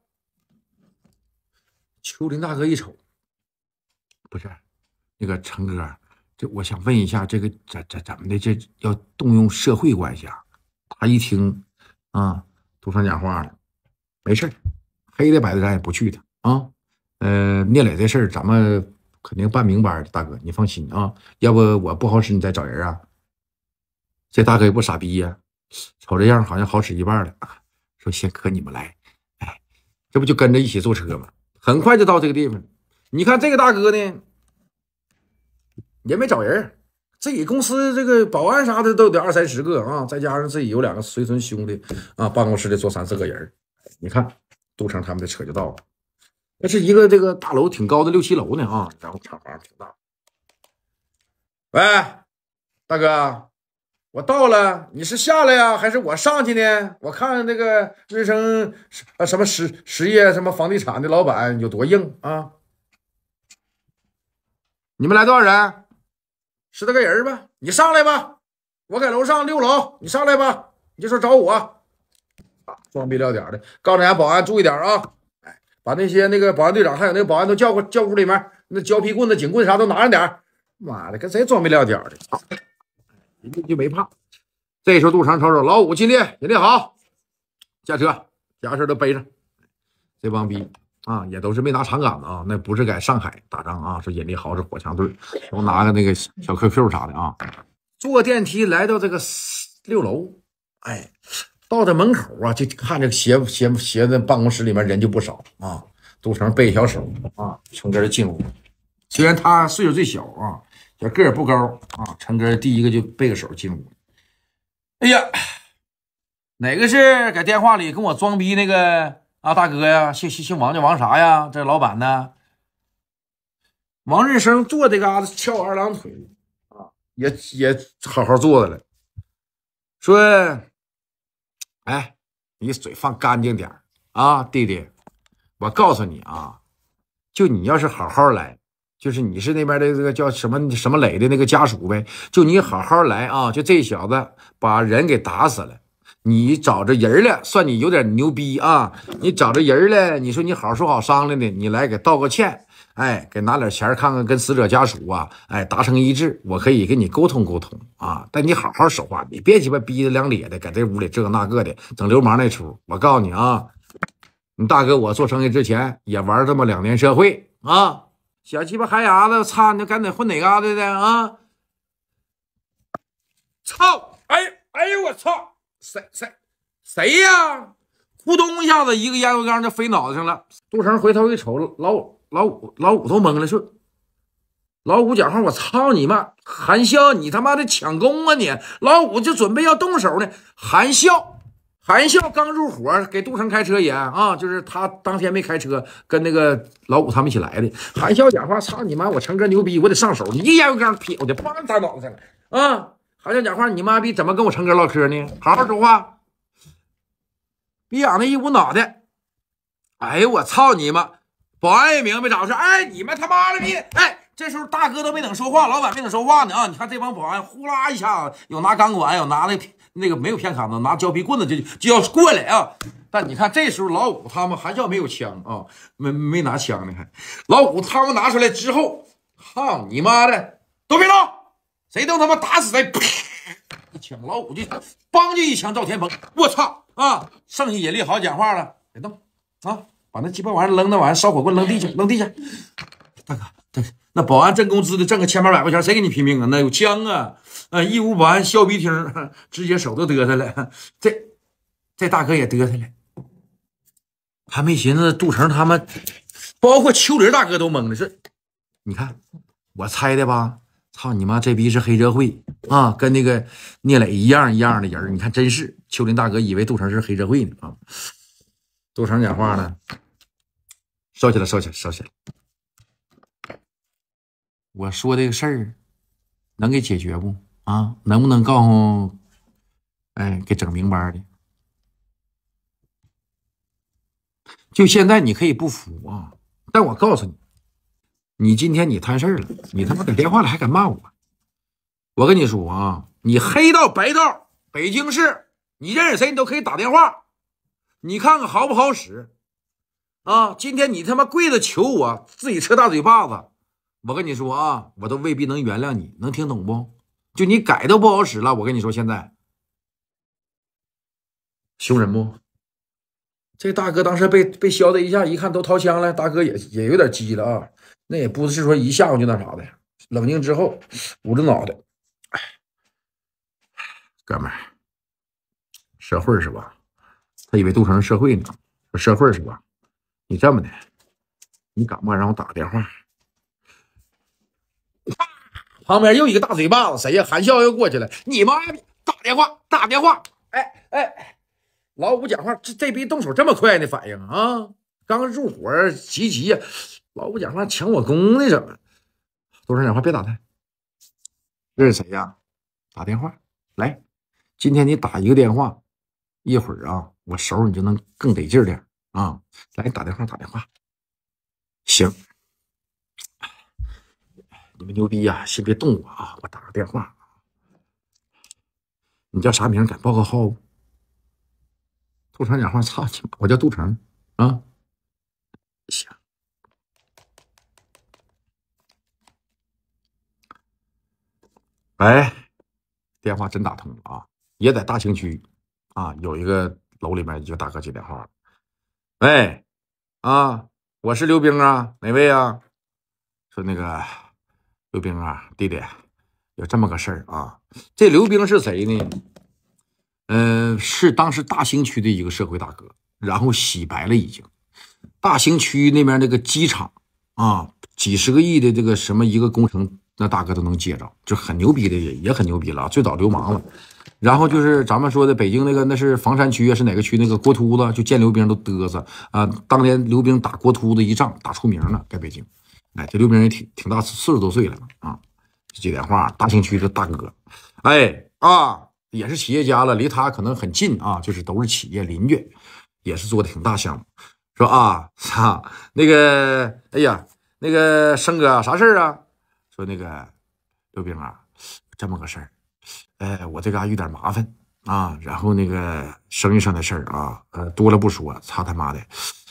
秋林大哥一瞅，不是那个成哥，这我想问一下，这个怎怎怎么的，这要动用社会关系啊？他一听，啊，都上假话了，没事儿，黑的白的咱也不去他啊。呃，聂磊这事儿咱们肯定办明白，大哥你放心啊。要不我不好使，你再找人啊。这大哥也不傻逼呀，瞅这样好像好使一半了说先磕你们来，哎，这不就跟着一起坐车吗？很快就到这个地方，你看这个大哥呢，也没找人。自己公司这个保安啥的都得二三十个啊，再加上自己有两个随村兄弟啊，办公室里坐三四个人儿。你看，杜成他们的车就到了，那是一个这个大楼挺高的六七楼呢啊，然后厂房挺大。喂，大哥，我到了，你是下来呀，还是我上去呢？我看那个瑞升啊什么实实业什么房地产的老板有多硬啊？你们来多少人？十多个人吧，你上来吧，我搁楼上六楼，你上来吧，你就说找我，装逼撂点的，告诉家保安注意点啊，哎，把那些那个保安队长还有那个保安都叫过，叫屋里面，那胶皮棍子、警棍啥都拿上点，妈的，跟谁装逼撂点的，人家就没怕，这时候杜长瞅瞅，老五进人列好，下车，家事都背上，这帮逼。啊，也都是没拿长杆子啊，那不是在上海打仗啊，是引力好是火枪队，都拿个那个小 QQ 啥的啊。坐电梯来到这个六楼，哎，到这门口啊，就看这个鞋鞋鞋子办公室里面人就不少啊。杜成背小手啊，成哥进屋，虽然他岁数最小啊，小个也不高啊，成哥第一个就背个手进屋。哎呀，哪个是在电话里跟我装逼那个？啊，大哥呀，姓姓姓王叫王啥呀？这老板呢？王润生坐这嘎子翘二郎腿，啊，也也好好坐着了。说，哎，你嘴放干净点啊，弟弟，我告诉你啊，就你要是好好来，就是你是那边的这个叫什么什么磊的那个家属呗，就你好好来啊，就这小子把人给打死了。你找着人了，算你有点牛逼啊！你找着人了，你说你好好说好商量的，你来给道个歉，哎，给拿点钱看看，跟死者家属啊，哎，达成一致，我可以跟你沟通沟通啊。但你好好说话，你别鸡巴逼着两咧的，搁这屋里这个那个的，整流氓那出。我告诉你啊，你大哥我做生意之前也玩这么两年社会啊，小鸡巴寒牙子，操，你赶紧混哪嘎达的啊！操，哎，哎呦，我操！谁谁谁呀？咕咚一下子，一个烟灰缸就飞脑袋上了。杜成回头一瞅，老老五老五都懵了，说：“老五讲话，我操你妈！”韩笑，你他妈的抢功啊你！老五就准备要动手呢。韩笑，韩笑刚入伙，给杜成开车也啊，就是他当天没开车，跟那个老五他们一起来的。韩笑讲话，操你妈！我成哥牛逼，我得上手。一烟灰缸撇过去，叭砸脑袋上了啊！还讲话！你妈逼，怎么跟我成哥唠嗑呢？好好说话，逼养的一窝脑袋！哎呦，我操你妈！保安也明白咋回事，哎，你们他妈的逼！哎，这时候大哥都没等说话，老板没等说话呢啊！你看这帮保安呼啦一下，有拿钢管，有拿那那个没有偏卡子，拿胶皮棍子就就要过来啊！但你看这时候老五他们还叫没有枪啊，没没拿枪呢还。老五他们拿出来之后，操你妈的，都别动！谁都他妈打死谁！[LAUGHS] 一枪，老五就梆就一枪赵天鹏，我操啊！剩下尹立好讲话了，别动啊！把那鸡巴玩意扔那玩意，烧火棍扔地下，扔地下。大哥，这那保安挣工资的挣个千八百块钱，谁给你拼命啊？那有枪啊？啊，义乌保安笑鼻涕，直接手都嘚瑟了。这这大哥也嘚瑟了，还没寻思杜成他们，包括秋林大哥都懵了。这你看我猜的吧？操你妈！这逼是黑社会啊，跟那个聂磊一样一样的人你看，真是秋林大哥以为杜成是黑社会呢啊！杜成讲话了，收起来，收起来，收起来。我说这个事儿能给解决不？啊，能不能告诉？哎，给整明白的。就现在，你可以不服啊，但我告诉你。你今天你摊事儿了，你他妈打电话了还敢骂我！我跟你说啊，你黑道白道，北京市，你认识谁你都可以打电话，你看看好不好使？啊！今天你他妈跪着求我，自己扯大嘴巴子！我跟你说啊，我都未必能原谅你，能听懂不？就你改都不好使了！我跟你说，现在凶人不？这大哥当时被被削的一下，一看都掏枪了，大哥也也有点急了啊。那也不是说一下午就那啥的，冷静之后，捂着脑袋，哥们，社会是吧？他以为杜成社会呢，说社会是吧？你这么的，你敢不敢让我打个电话？[LAUGHS] 旁边又一个大嘴巴子，谁呀？含笑又过去了，你妈！打电话，打电话！哎哎，老五讲话，这这逼动手这么快呢？反应啊？刚入伙急极。老不讲话抢我功呢，怎么？杜城讲话别打他。那是谁呀？打电话来。今天你打一个电话，一会儿啊，我拾你就能更得劲儿点啊。来打电话打电话。行。你们牛逼呀！先别动我啊！我打个电话。你叫啥名？敢报个号？杜成讲话操你我叫杜成啊。行。喂，电话真打通了啊！也在大兴区，啊，有一个楼里面一个大哥接电话了。喂，啊，我是刘冰啊，哪位啊？说那个刘冰啊，弟弟，有这么个事儿啊。这刘冰是谁呢？呃，是当时大兴区的一个社会大哥，然后洗白了已经。大兴区那边那个机场啊，几十个亿的这个什么一个工程。那大哥都能接着，就很牛逼的，也很牛逼了。最早流氓了，然后就是咱们说的北京那个，那是房山区啊，是哪个区？那个郭秃子就见刘兵都嘚瑟啊。当年刘兵打郭秃子一仗，打出名了，在北京。哎，这刘兵也挺挺大，四十多岁了啊。接电话，大兴区的大哥，哎啊，也是企业家了，离他可能很近啊，就是都是企业邻居，也是做的挺大项目。说啊，哈，那个，哎呀，那个生哥，啥事儿啊？说那个刘兵啊，这么个事儿，哎，我这嘎遇点麻烦啊，然后那个生意上的事儿啊，呃，多了不说，操他妈的，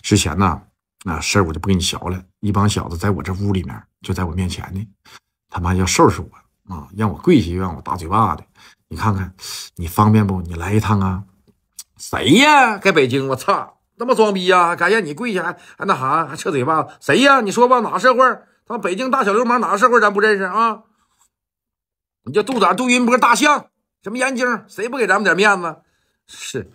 之前呢，那事儿我就不跟你学了，一帮小子在我这屋里面，就在我面前呢，他妈要收拾我啊，让我跪下，让我打嘴巴的，你看看，你方便不？你来一趟啊？谁呀？在北京？我操，那么装逼呀？敢让你跪下，还还那啥，还扯嘴巴？谁呀？你说吧，哪社会？放北京大小流氓哪个社会咱不认识啊？你叫杜打杜云波大象，什么严京，谁不给咱们点面子？是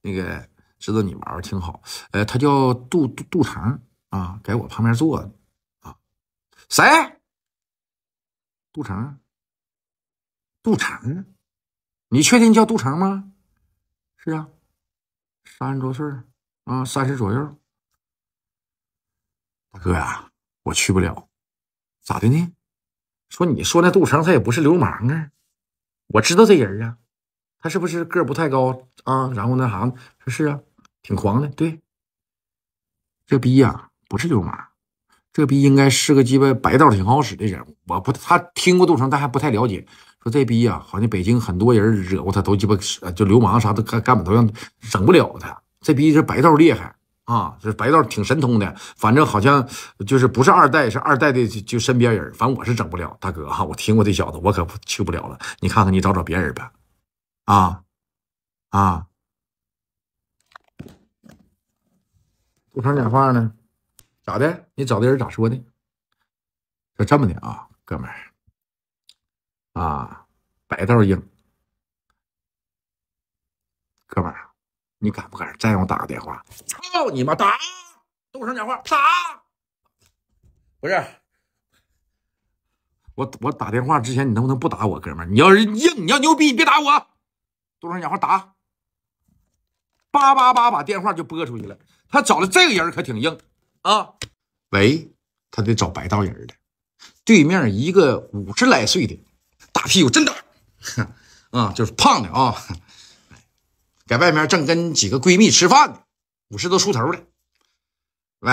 那个知道你玩儿挺好，呃，他叫杜杜杜成啊，在我旁边坐的啊。谁？杜成？杜成？你确定叫杜成吗？是啊，三十多岁儿啊，三十左右。大哥呀，我去不了。咋的呢？说你说那杜成他也不是流氓啊，我知道这人啊，他是不是个儿不太高啊？然后那啥，说是啊，挺狂的，对，这逼呀不是流氓，这逼应该是个鸡巴白道挺好使的人我不，他听过杜成，但还不太了解。说这逼呀，好像北京很多人惹过他，都鸡巴就流氓啥都干，根本都让整不了他。这逼是白道厉害。啊，这白道挺神通的，反正好像就是不是二代，是二代的就身边人，反正我是整不了。大哥哈，我听过这小子，我可去不了了。你看看，你找找别人吧。啊，啊，不成电话呢，咋的？你找的人咋说的？就这么的啊，哥们儿，啊，白道硬，哥们儿。你敢不敢再让我打个电话？操你妈！打！动胜讲话打！不是我我打电话之前，你能不能不打我，哥们儿？你要是硬，你要牛逼，你别打我。动胜讲话打！叭叭叭，把电话就拨出去了。他找的这个人可挺硬啊！喂，他得找白道人的。对面一个五十来岁的大屁股，真大 [LAUGHS] 啊，就是胖的啊。在外面正跟几个闺蜜吃饭呢，五十多出头了。喂，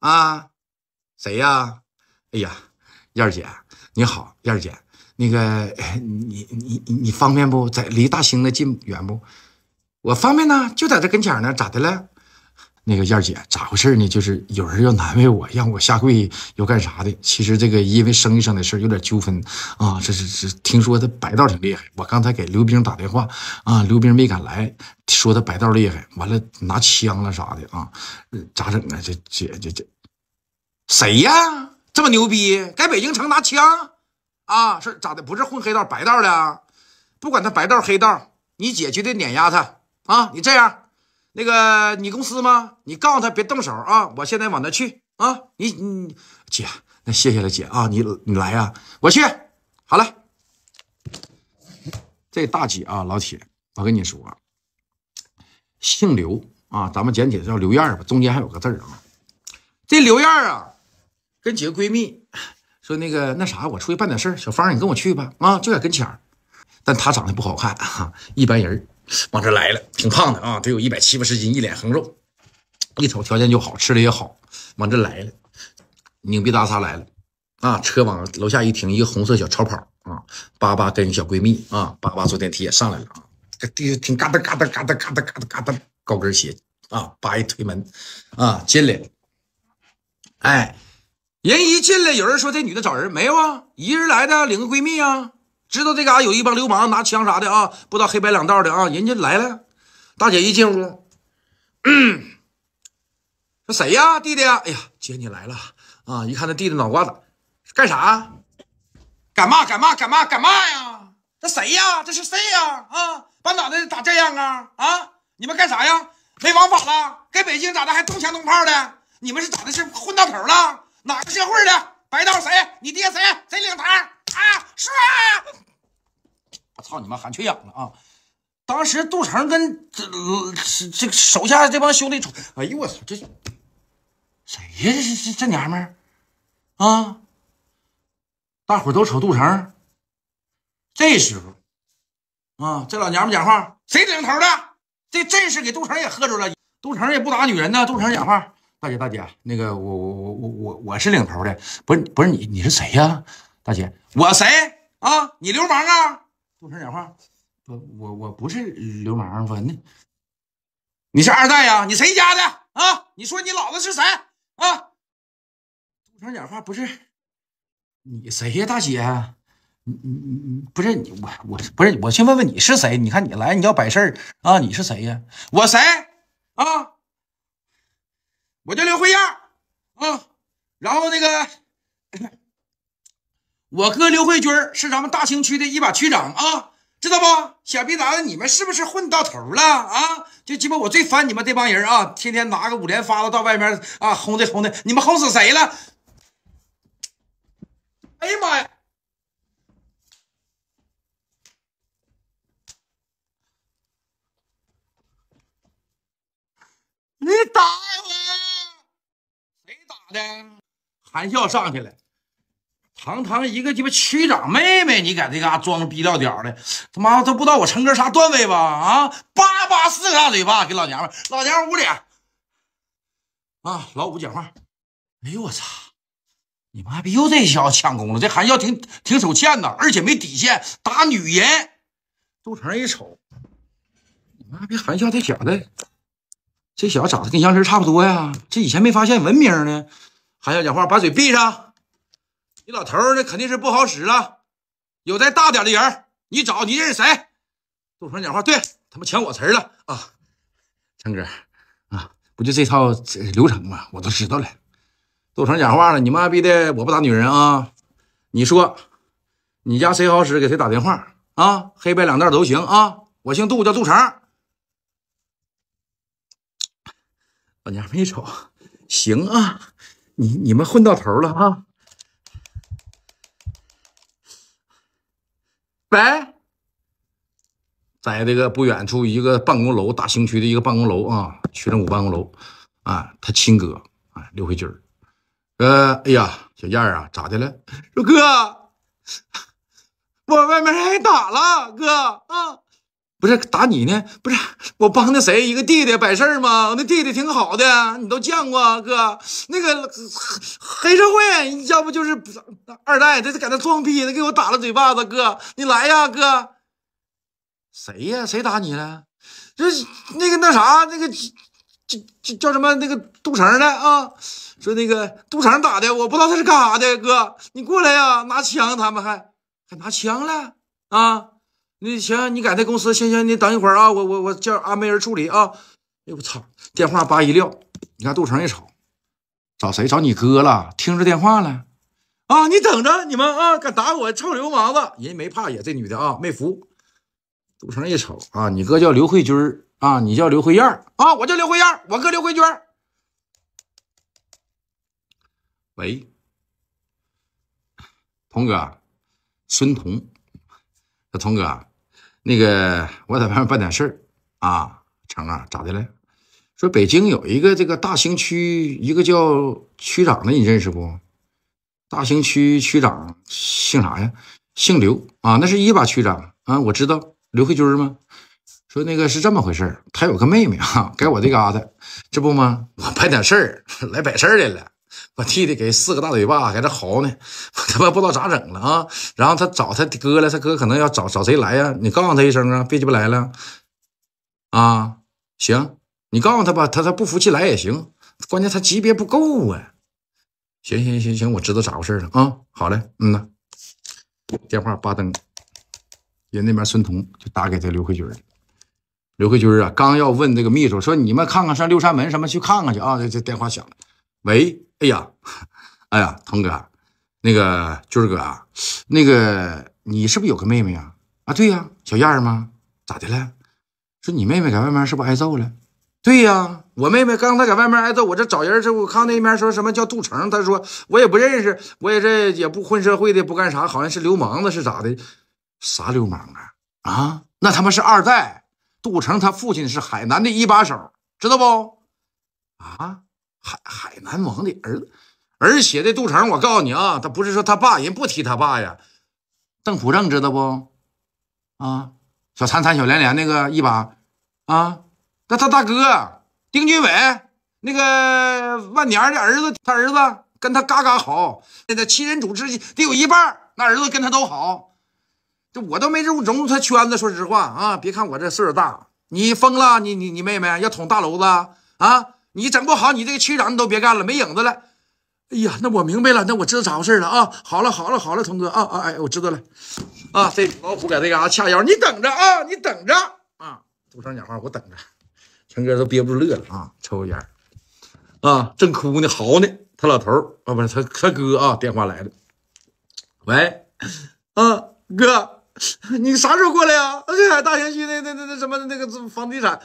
啊，谁呀？哎呀，燕儿姐，你好，燕儿姐，那个你你你方便不？在离大兴那近远不？我方便呢，就在这跟前呢，咋的了？那个燕姐咋回事呢？就是有人要难为我，让我下跪，要干啥的？其实这个因为生意上的事儿有点纠纷啊。这是，是听说他白道挺厉害。我刚才给刘冰打电话啊，刘冰没敢来，说他白道厉害，完了拿枪了啥的啊？咋整啊？这姐，这这谁呀？这么牛逼，在北京城拿枪啊？是咋的？不是混黑道白道的？不管他白道黑道，你姐绝对碾压他啊！你这样。那个你公司吗？你告诉他别动手啊！我现在往那去啊！你你姐，那谢谢了姐啊！你你来啊！我去。好了，这大姐啊，老铁，我跟你说，姓刘啊，咱们简体叫刘艳儿吧，中间还有个字儿啊。这刘艳儿啊，跟几个闺蜜说那个那啥，我出去办点事儿，小芳你跟我去吧啊，就在跟前儿。但她长得不好看啊，一般人儿。往这来了，挺胖的啊，得有一百七八十斤，一脸横肉，一瞅条件就好，吃的也好，往这来了，拧鼻打叉来了，啊，车往楼下一停，一个红色小超跑啊，叭叭跟小闺蜜啊，叭叭坐电梯也上来了啊，这地上挺嘎哒嘎哒嘎哒嘎哒嘎哒嘎哒，高跟鞋啊，叭一推门啊进来了，哎，人一进来，有人说这女的找人没有啊，一人来的，领个闺蜜啊。知道这嘎有一帮流氓拿枪啥的啊，不知道黑白两道的啊，人家来了，大姐一进屋，嗯，这谁呀，弟弟哎呀，姐你来了啊！一看那弟弟脑瓜子，干啥？敢骂？敢骂？敢骂？敢骂呀？这谁呀？这是谁呀？啊，把脑袋打这样啊？啊，你们干啥呀？没王法了？给北京咋的？还动枪动炮的？你们是咋的？是混到头了？哪个社会的？白道谁？你爹谁？谁领头？啊！是啊！我操你妈，喊缺氧了啊！当时杜成跟这这手下这帮兄弟瞅，哎呦我操，这谁呀？这这这娘们儿啊！大伙都瞅杜成。这时候，啊，这老娘们讲话，谁领头的？这阵势给杜成也喝住了。杜成也不打女人呢。杜成讲话，大姐大姐，那个我我我我我我是领头的，不是不是你，你是谁呀？大姐，我谁啊？你流氓啊？杜成讲话，不，我我不是流氓。我那，你是二代呀？你谁家的啊？你说你老子是谁啊？杜成讲话，不是你谁呀，大姐？你你你不是你，我我不是，我先问问你是谁。你看你来你要摆事儿啊？你是谁呀？我谁啊？我叫刘慧燕啊，然后那个。我哥刘慧军是咱们大兴区的一把区长啊，知道不？小逼咋的？你们是不是混到头了啊？就鸡巴，我最烦你们这帮人啊！天天拿个五连发子到外面啊，轰的轰的，你们轰死谁了？哎呀妈呀！你打我？谁打的？含笑上去了。堂堂一个鸡巴区长妹妹，你搁这嘎装逼撂屌的，他妈都不知道我成哥啥段位吧？啊！叭叭四个大嘴巴给老娘们，老娘们捂脸！啊！老五讲话，哎呦我操！你妈逼又这小子抢功了！这韩笑挺挺手欠呐，而且没底线，打女人。杜成一瞅，你妈逼韩笑这小子，这小子长得跟杨林差不多呀？这以前没发现文明呢。韩笑讲话，把嘴闭上。你老头儿那肯定是不好使了，有再大点的人你找你认识谁？杜成讲话，对他们抢我词儿了啊！强哥啊，不就这套流程吗？我都知道了。杜成讲话了，你妈逼的！我不打女人啊！你说你家谁好使，给谁打电话啊？黑白两道都行啊！我姓杜，叫杜成。老娘们一瞅，行啊！你你们混到头了啊！哎，在这个不远处一个办公楼，大兴区的一个办公楼啊，区政府办公楼啊，他亲哥啊，刘慧军儿，呃，哎呀，小燕儿啊，咋的了？说哥，我外面挨打了，哥啊。不是打你呢？不是我帮那谁一个弟弟摆事儿吗？我那弟弟挺好的，你都见过啊，哥。那个黑社会，要不就是二代，他搁那装逼，他给我打了嘴巴子。哥，你来呀，哥。谁呀？谁打你了？这那个那啥，那个叫叫叫什么？那个杜成的啊，说那个杜成打的，我不知道他是干啥的。哥，你过来呀，拿枪，他们还还拿枪了啊。那行，你改那公司，行行，你等一会儿啊，我我我叫安排人处理啊。哎，我操，电话叭一撂，你看杜成一瞅，找谁？找你哥了？听着电话了？啊，你等着你们啊，敢打我臭流氓子，人没怕也，这女的啊没服。杜成一瞅啊，你哥叫刘慧军儿啊，你叫刘慧燕儿啊，我叫刘慧燕，我哥刘慧军儿。喂，童哥，孙彤。童哥，那个我在外面办点事儿啊，成啊，咋的了？说北京有一个这个大兴区一个叫区长的，你认识不？大兴区区长姓啥呀？姓刘啊，那是一把区长啊，我知道刘慧军吗？说那个是这么回事儿，他有个妹妹啊，[LAUGHS] 该我这嘎达，这不吗？我办点事儿 [LAUGHS] 来摆事儿来了。我弟弟给四个大嘴巴在这嚎呢，我 [LAUGHS] 他妈不知道咋整了啊！然后他找他哥了，他哥可能要找找谁来呀？你告诉他一声啊，别鸡巴来了啊！行，你告诉他吧，他他不服气来也行，关键他级别不够啊！行行行行，我知道咋回事了啊！好嘞，嗯呐，电话叭噔，人那边孙彤就打给这刘慧军了。刘慧军啊，刚要问这个秘书说你们看看上六扇门什么去看看去啊！这这电话响了。喂，哎呀，哎呀，腾哥，那个军哥啊，那个你是不是有个妹妹啊？啊，对呀，小燕儿吗？咋的了？说你妹妹在外面是不是挨揍了？对呀，我妹妹刚才在外面挨揍，我这找人，这我看那边说什么叫杜成，他说我也不认识，我也这也不混社会的，不干啥，好像是流氓子是咋的？啥流氓啊？啊，那他妈是二代，杜成他父亲是海南的一把手，知道不？啊？海海南王的儿子，而且这杜成，我告诉你啊，他不是说他爸，人不提他爸呀。邓普正知道不？啊，小灿灿、小连连那个一把啊，那他大哥丁俊伟，那个万年的儿子，他儿子跟他嘎嘎好。那七人组织得有一半，那儿子跟他都好。这我都没入融入他圈子，说实话啊。别看我这岁数大，你疯了，你你你妹妹要捅大娄子啊！你整不好，你这个区长你都别干了，没影子了。哎呀，那我明白了，那我知道咋回事了啊！好了好了好了，童哥啊啊哎，我知道了啊！这老虎搁这嘎哈掐腰，你等着啊，你等着啊！杜胜讲话，我等着。陈哥都憋不住乐了啊！抽个烟啊，正哭呢嚎呢，他老头啊不是他他哥啊，电话来了，喂，嗯哥，你啥时候过来呀？啊海大兴区那那那那什么那个房地产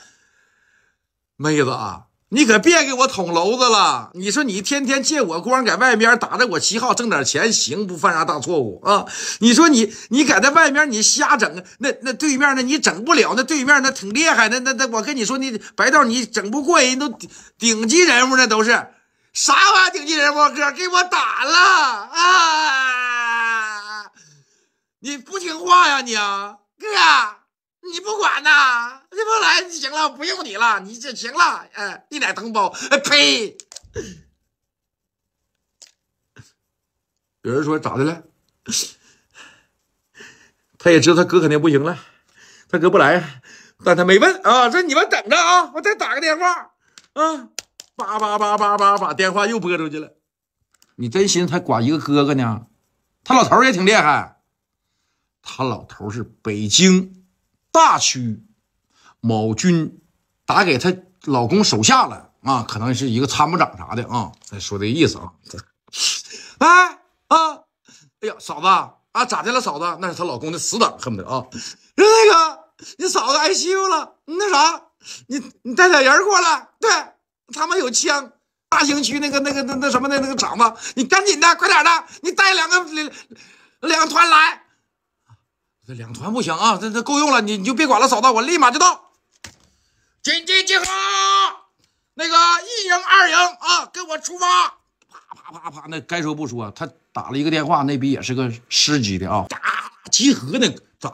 妹子啊。你可别给我捅娄子了！你说你天天借我光，在外面打着我旗号挣点钱，行不犯啥大错误啊？你说你，你搁在外面你瞎整，那那对面那你整不了，那对面那挺厉害，那那那我跟你说，你白道你整不过，人都顶级人物那都是啥玩意儿？顶级人物哥给我打了啊！你不听话呀，你哥。你不管呐，你不来行了，不用你了，你这行了，哎，一奶同胞，呸！有人说咋的了？他也知道他哥肯定不行了，他哥不来，但他没问啊。说你们等着啊，我再打个电话啊，叭叭叭叭叭，把电话又拨出去了。你真心他管一个哥哥呢，他老头也挺厉害，他老头是北京。大区某军打给她老公手下了啊，可能是一个参谋长啥的啊，说这意思啊。哎啊，哎呀，嫂子啊，咋的了，嫂子？那是她老公的死党，恨不得啊。那个，你嫂子挨欺负了，那啥，你你带点人过来，对他们有枪。大兴区那个那个那那什么的那个厂子，你赶紧的，快点的，你带两个两两团来。这两团不行啊，这这够用了，你你就别管了，嫂子，我立马就到。紧急集合，那个一营二营啊，跟我出发！啪啪啪啪，那该说不说，他打了一个电话，那逼也是个师级的啊。集合呢，咋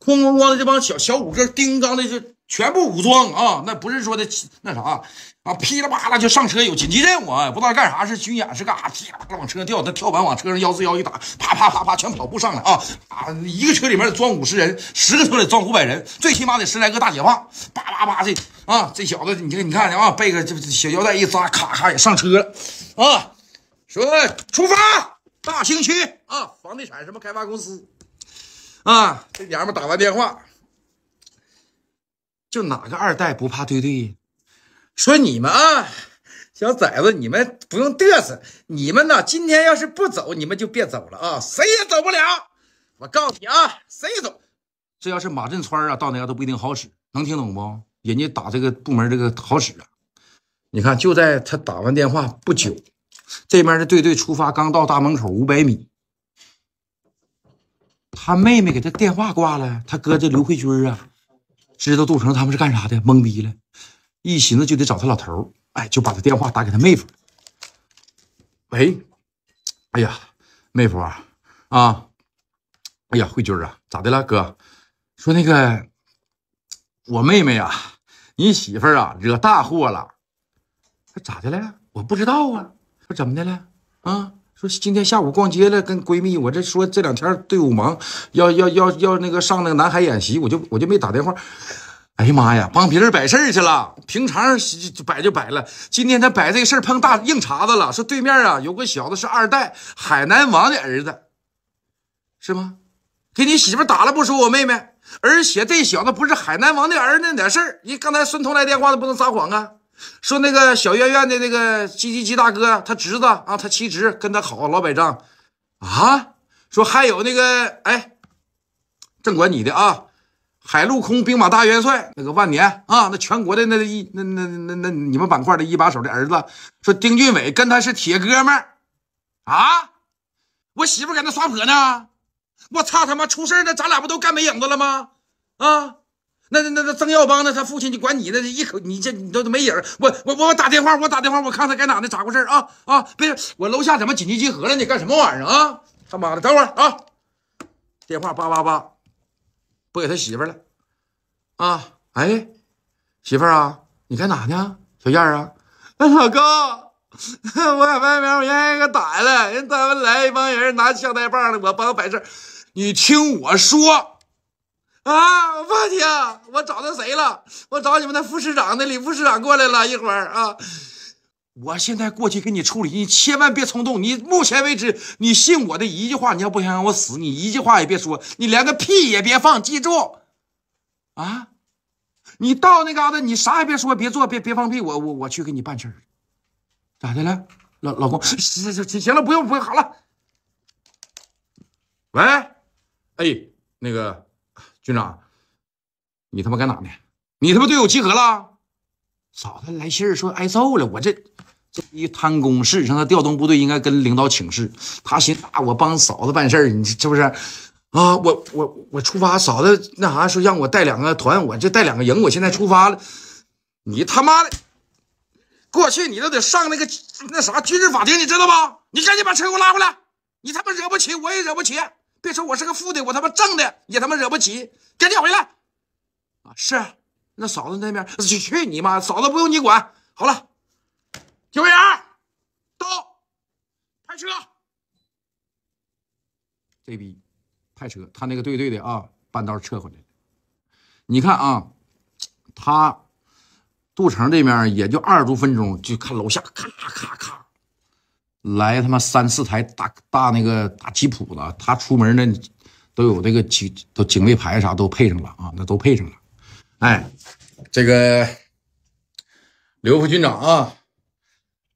哐哐哐的这帮小小五哥叮当的就全部武装啊，那不是说的那啥啊，噼里啪啦就上车，有紧急任务啊，不知道干啥是军演是干啥，噼里啪啦往车上掉，那跳板往车上幺四幺一打，啪啪啪啪全跑步上来啊啊！一个车里面装五十人，十个车里装五百人，最起码得十来个大解放，叭叭叭这啊这小子，你这你看啊，背个这小腰带一扎，咔咔也上车了啊，说出发大兴区啊，房地产什么开发公司啊，这娘们打完电话。就哪个二代不怕？对对，说你们啊，小崽子，你们不用嘚瑟。你们呢，今天要是不走，你们就别走了啊，谁也走不了。我告诉你啊，谁走，这要是马振川啊，到那家都不一定好使。能听懂不？人家打这个部门这个好使啊。你看，就在他打完电话不久，这边的队队出发，刚到大门口五百米，他妹妹给他电话挂了，他哥这刘慧军啊。知道杜成他们是干啥的，懵逼了，一寻思就得找他老头哎，就把他电话打给他妹夫。喂，哎呀，妹夫啊，啊，哎呀，慧军啊，咋的了，哥？说那个我妹妹啊，你媳妇儿啊，惹大祸了。咋的了？我不知道啊。说怎么的了？啊？说今天下午逛街了，跟闺蜜。我这说这两天队伍忙，要要要要那个上那个南海演习，我就我就没打电话。哎呀妈呀，帮别人摆事儿去了。平常摆就摆了，今天他摆这个事儿碰大硬茬子了。说对面啊有个小子是二代海南王的儿子，是吗？给你媳妇打了不说，我妹妹。而且这小子不是海南王的儿子，那点事儿，你刚才孙彤来电话他不能撒谎啊。说那个小院院的那个鸡鸡鸡大哥，他侄子啊，他妻侄跟他好老百丈，啊，说还有那个哎，正管你的啊，海陆空兵马大元帅那个万年啊，那全国的那一那那那那你们板块的一把手的儿子，说丁俊伟跟他是铁哥们儿啊，我媳妇搁那撒泼呢，我操他妈出事儿了，咱俩不都干没影子了吗？啊！那那那曾耀邦呢？他父亲就管你那一口，你这你都没影儿。我我我打电话，我打电话，我看他该哪呢咋回事啊啊！别，我楼下怎么紧急集合了呢？干什么玩意儿啊？他妈的，等会儿啊！电话叭叭叭，拨给他媳妇儿了啊！哎，媳妇儿啊，你干哪呢？小燕儿啊，老公，[LAUGHS] 我在外面，我让人给打了，人他们来一帮人拿枪带棒的，我帮摆事你听我说。啊！我问你，我找到谁了？我找你们那副市长那李副市长过来了一会儿啊。我现在过去给你处理，你千万别冲动。你目前为止，你信我的一句话，你要不想让我死，你一句话也别说，你连个屁也别放，记住。啊，你到那嘎达，你啥也别说，别做，别别放屁。我我我去给你办事儿，咋的了，老老公？行行行，行了，不用不用，好了。喂，哎，那个。军长，你他妈干哪呢？你他妈队伍集合了？嫂子来信儿说挨揍了。我这这一贪功，事实上，他调动部队应该跟领导请示。他思啊，我帮嫂子办事儿，你这不是啊？我我我出发，嫂子那啥说让我带两个团，我就带两个营。我现在出发了。你他妈的，过去你都得上那个那啥军事法庭，你知道不？你赶紧把车给我拉回来。你他妈惹不起，我也惹不起。别说我是个富的，我他妈挣的也他妈惹不起，赶紧回来！啊，是，那嫂子那边去去你妈，嫂子不用你管。好了，警卫员到，派车。这逼派车，他那个队队的啊，半道撤回来了。你看啊，他杜城这面也就二十多分钟，就看楼下咔咔咔。来他妈三四台大大那个大吉普子，他出门那都有那个警都警卫牌啥都配上了啊，那都配上了。哎，这个刘副军长啊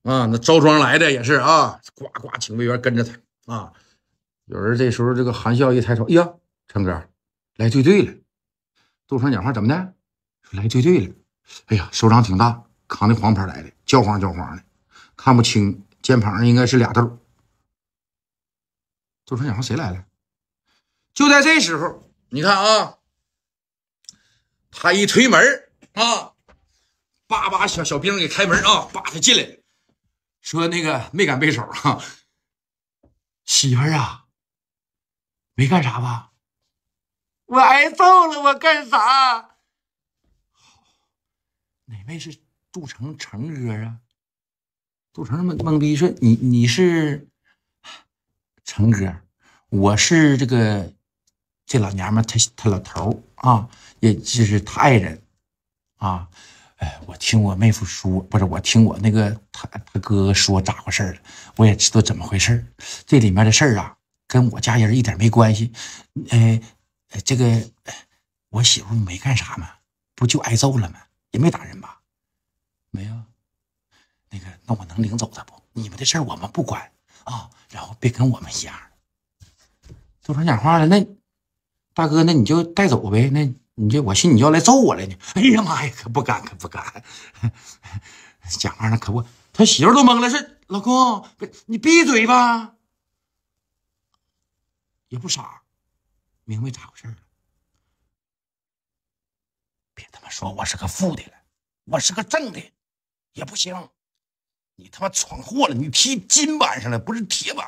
啊，那招庄来的也是啊，呱呱警卫员跟着他啊。有人这时候这个含笑一抬头，哎呀，成哥来对对了。杜川讲话怎么的？来对对了。哎呀，手掌挺大，扛那黄牌来的，焦黄焦黄的，看不清。肩膀上应该是俩豆。杜成阳，谁来了？就在这时候，你看啊，他一推门儿啊，叭叭小小兵给开门啊，叭他进来说那个没敢背手啊，媳妇儿啊，没干啥吧？我挨揍了，我干啥？哪位是杜成成哥啊？杜成懵懵逼说：“你你是成哥，我是这个这老娘们她她老头啊，也就是他爱人啊。哎，我听我妹夫说，不是我听我那个他他哥哥说咋回事儿了？我也知道怎么回事儿。这里面的事儿啊，跟我家人一点没关系。哎，这个我媳妇没干啥嘛，不就挨揍了吗？也没打人吧？没有。”那个，那我能领走他不？你们的事儿我们不管啊。然后别跟我们一样，都成讲话了。那大哥，那你就带走呗。那你这，我信你要来揍我了呢。[LAUGHS] 哎呀妈呀，可不敢，可不敢。[LAUGHS] 讲话那可不，他媳妇儿都懵了，是老公，你闭嘴吧。也不傻，明白咋回事了。别他妈说我是个负的了，我是个正的也不行。你他妈闯祸了！你踢金板上了，不是铁板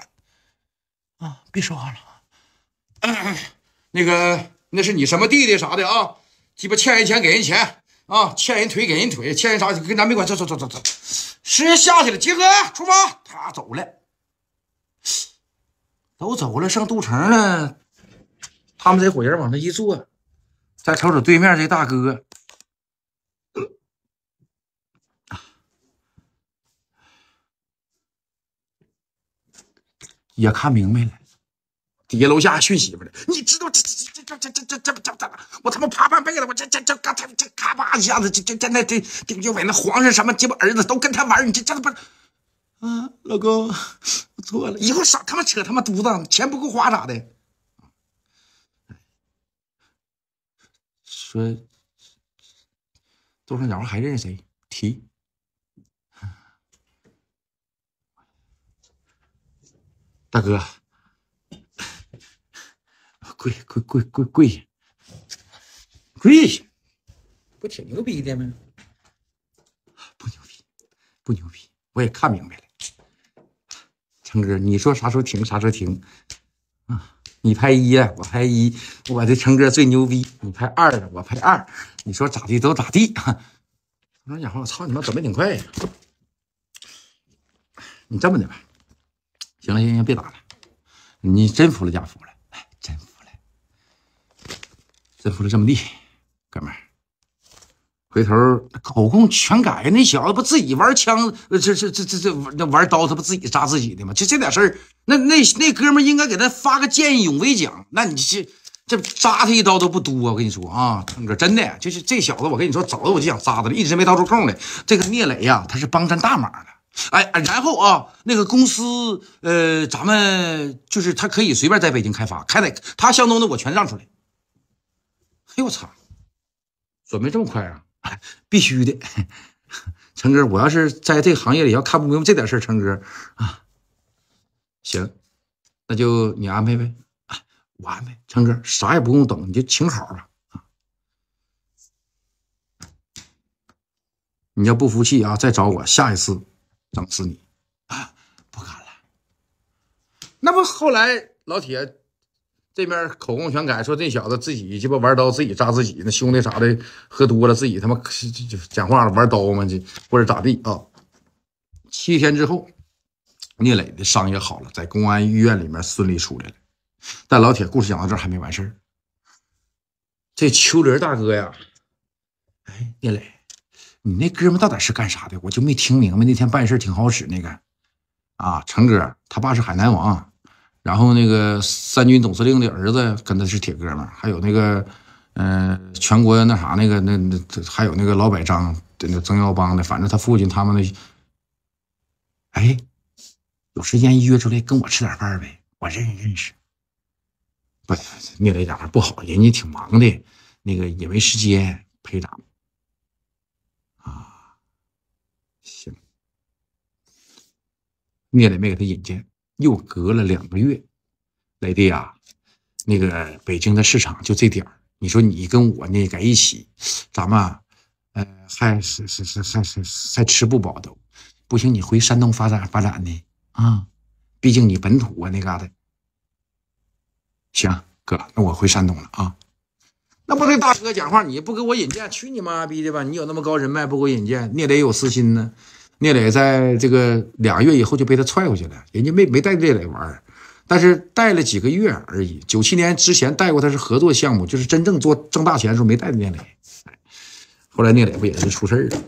啊！别说话了。那个，那是你什么弟弟啥的啊？鸡巴欠人钱给人钱啊，欠人腿给人腿，欠人啥跟咱没关。走走走走走，时间下去了，集合出发。他走了，都走了，上杜城了。他们这伙人往那一坐，再瞅瞅对面这大哥。也看明白了，底下楼下训媳妇的，你知道这这这这这这这这这这我他妈爬半辈子，我这这这刚才这咔吧一下子，这这这那这丁就伟那皇上什么鸡巴儿子都跟他玩，你这这不啊？老公，我错了，以后少他妈扯他妈犊子，钱不够花咋的？说，座上鸟还认识谁？提。大哥，跪跪跪跪跪跪下！不挺牛逼的吗？不牛逼，不牛逼，我也看明白了。成哥，你说啥时候停，啥时候停？啊，你拍一，我拍一，我的成哥最牛逼。你拍二，我拍二，你说咋地都咋地。那家伙，我操你妈，准备挺快呀！你这么的吧。行了行行，别打了，你真服了假服了，哎，真服了，真服了。这么地，哥们儿，回头口供全改。那小子不自己玩枪，这这这这这玩刀，他不自己扎自己的吗？就这点事儿。那那那哥们儿应该给他发个见义勇为奖。那你这这扎他一刀都不多。我跟你说啊，哥，真的就是这小子，我跟你说，早我就想扎他了，一直没刀出空来。这个聂磊呀，他是帮咱大忙的。哎，然后啊，那个公司，呃，咱们就是他可以随便在北京开发，开在他相中的，我全让出来。哎呦我操！准备这么快啊？必须的，成 [LAUGHS] 哥，我要是在这个行业里要看不明白这点事儿，成哥啊，行，那就你安排呗，我安排。成哥啥也不用懂，你就请好啊。你要不服气啊，再找我下一次。整死你啊！不敢了。那不后来老铁这边口供全改，说这小子自己鸡巴玩刀，自己扎自己。那兄弟啥的喝多了，自己他妈就就讲话了，玩刀嘛，这或者咋地啊？七天之后，聂磊的伤也好了，在公安医院里面顺利出来了。但老铁，故事讲到这还没完事儿。这秋林大哥呀，哎，聂磊。你那哥们到底是干啥的？我就没听明白。那天办事挺好使那个，啊，成哥他爸是海南王，然后那个三军总司令的儿子跟他是铁哥们儿，还有那个，嗯，全国那啥那个那那还有那个老百张的那曾耀邦的，反正他父亲他们那。哎，有时间约出来跟我吃点饭呗，我认识认识。不，聂磊话不好，人家挺忙的，那个也没时间陪咱们。聂磊没给他引荐，又隔了两个月。雷弟啊，那个北京的市场就这点儿。你说你跟我呢在一起，咱们呃还是是是还是还吃不饱都。不行，你回山东发展发展呢啊？毕竟你本土啊那嘎达。行，哥，那我回山东了啊。那不对，大哥讲话，你不给我引荐，去你妈逼的吧！你有那么高人脉不给我引荐，你也得有私心呢。聂磊在这个两个月以后就被他踹回去了，人家没没带聂磊玩但是带了几个月而已。九七年之前带过他是合作项目，就是真正做挣大钱的时候没带聂磊，后来聂磊不也是出事儿了？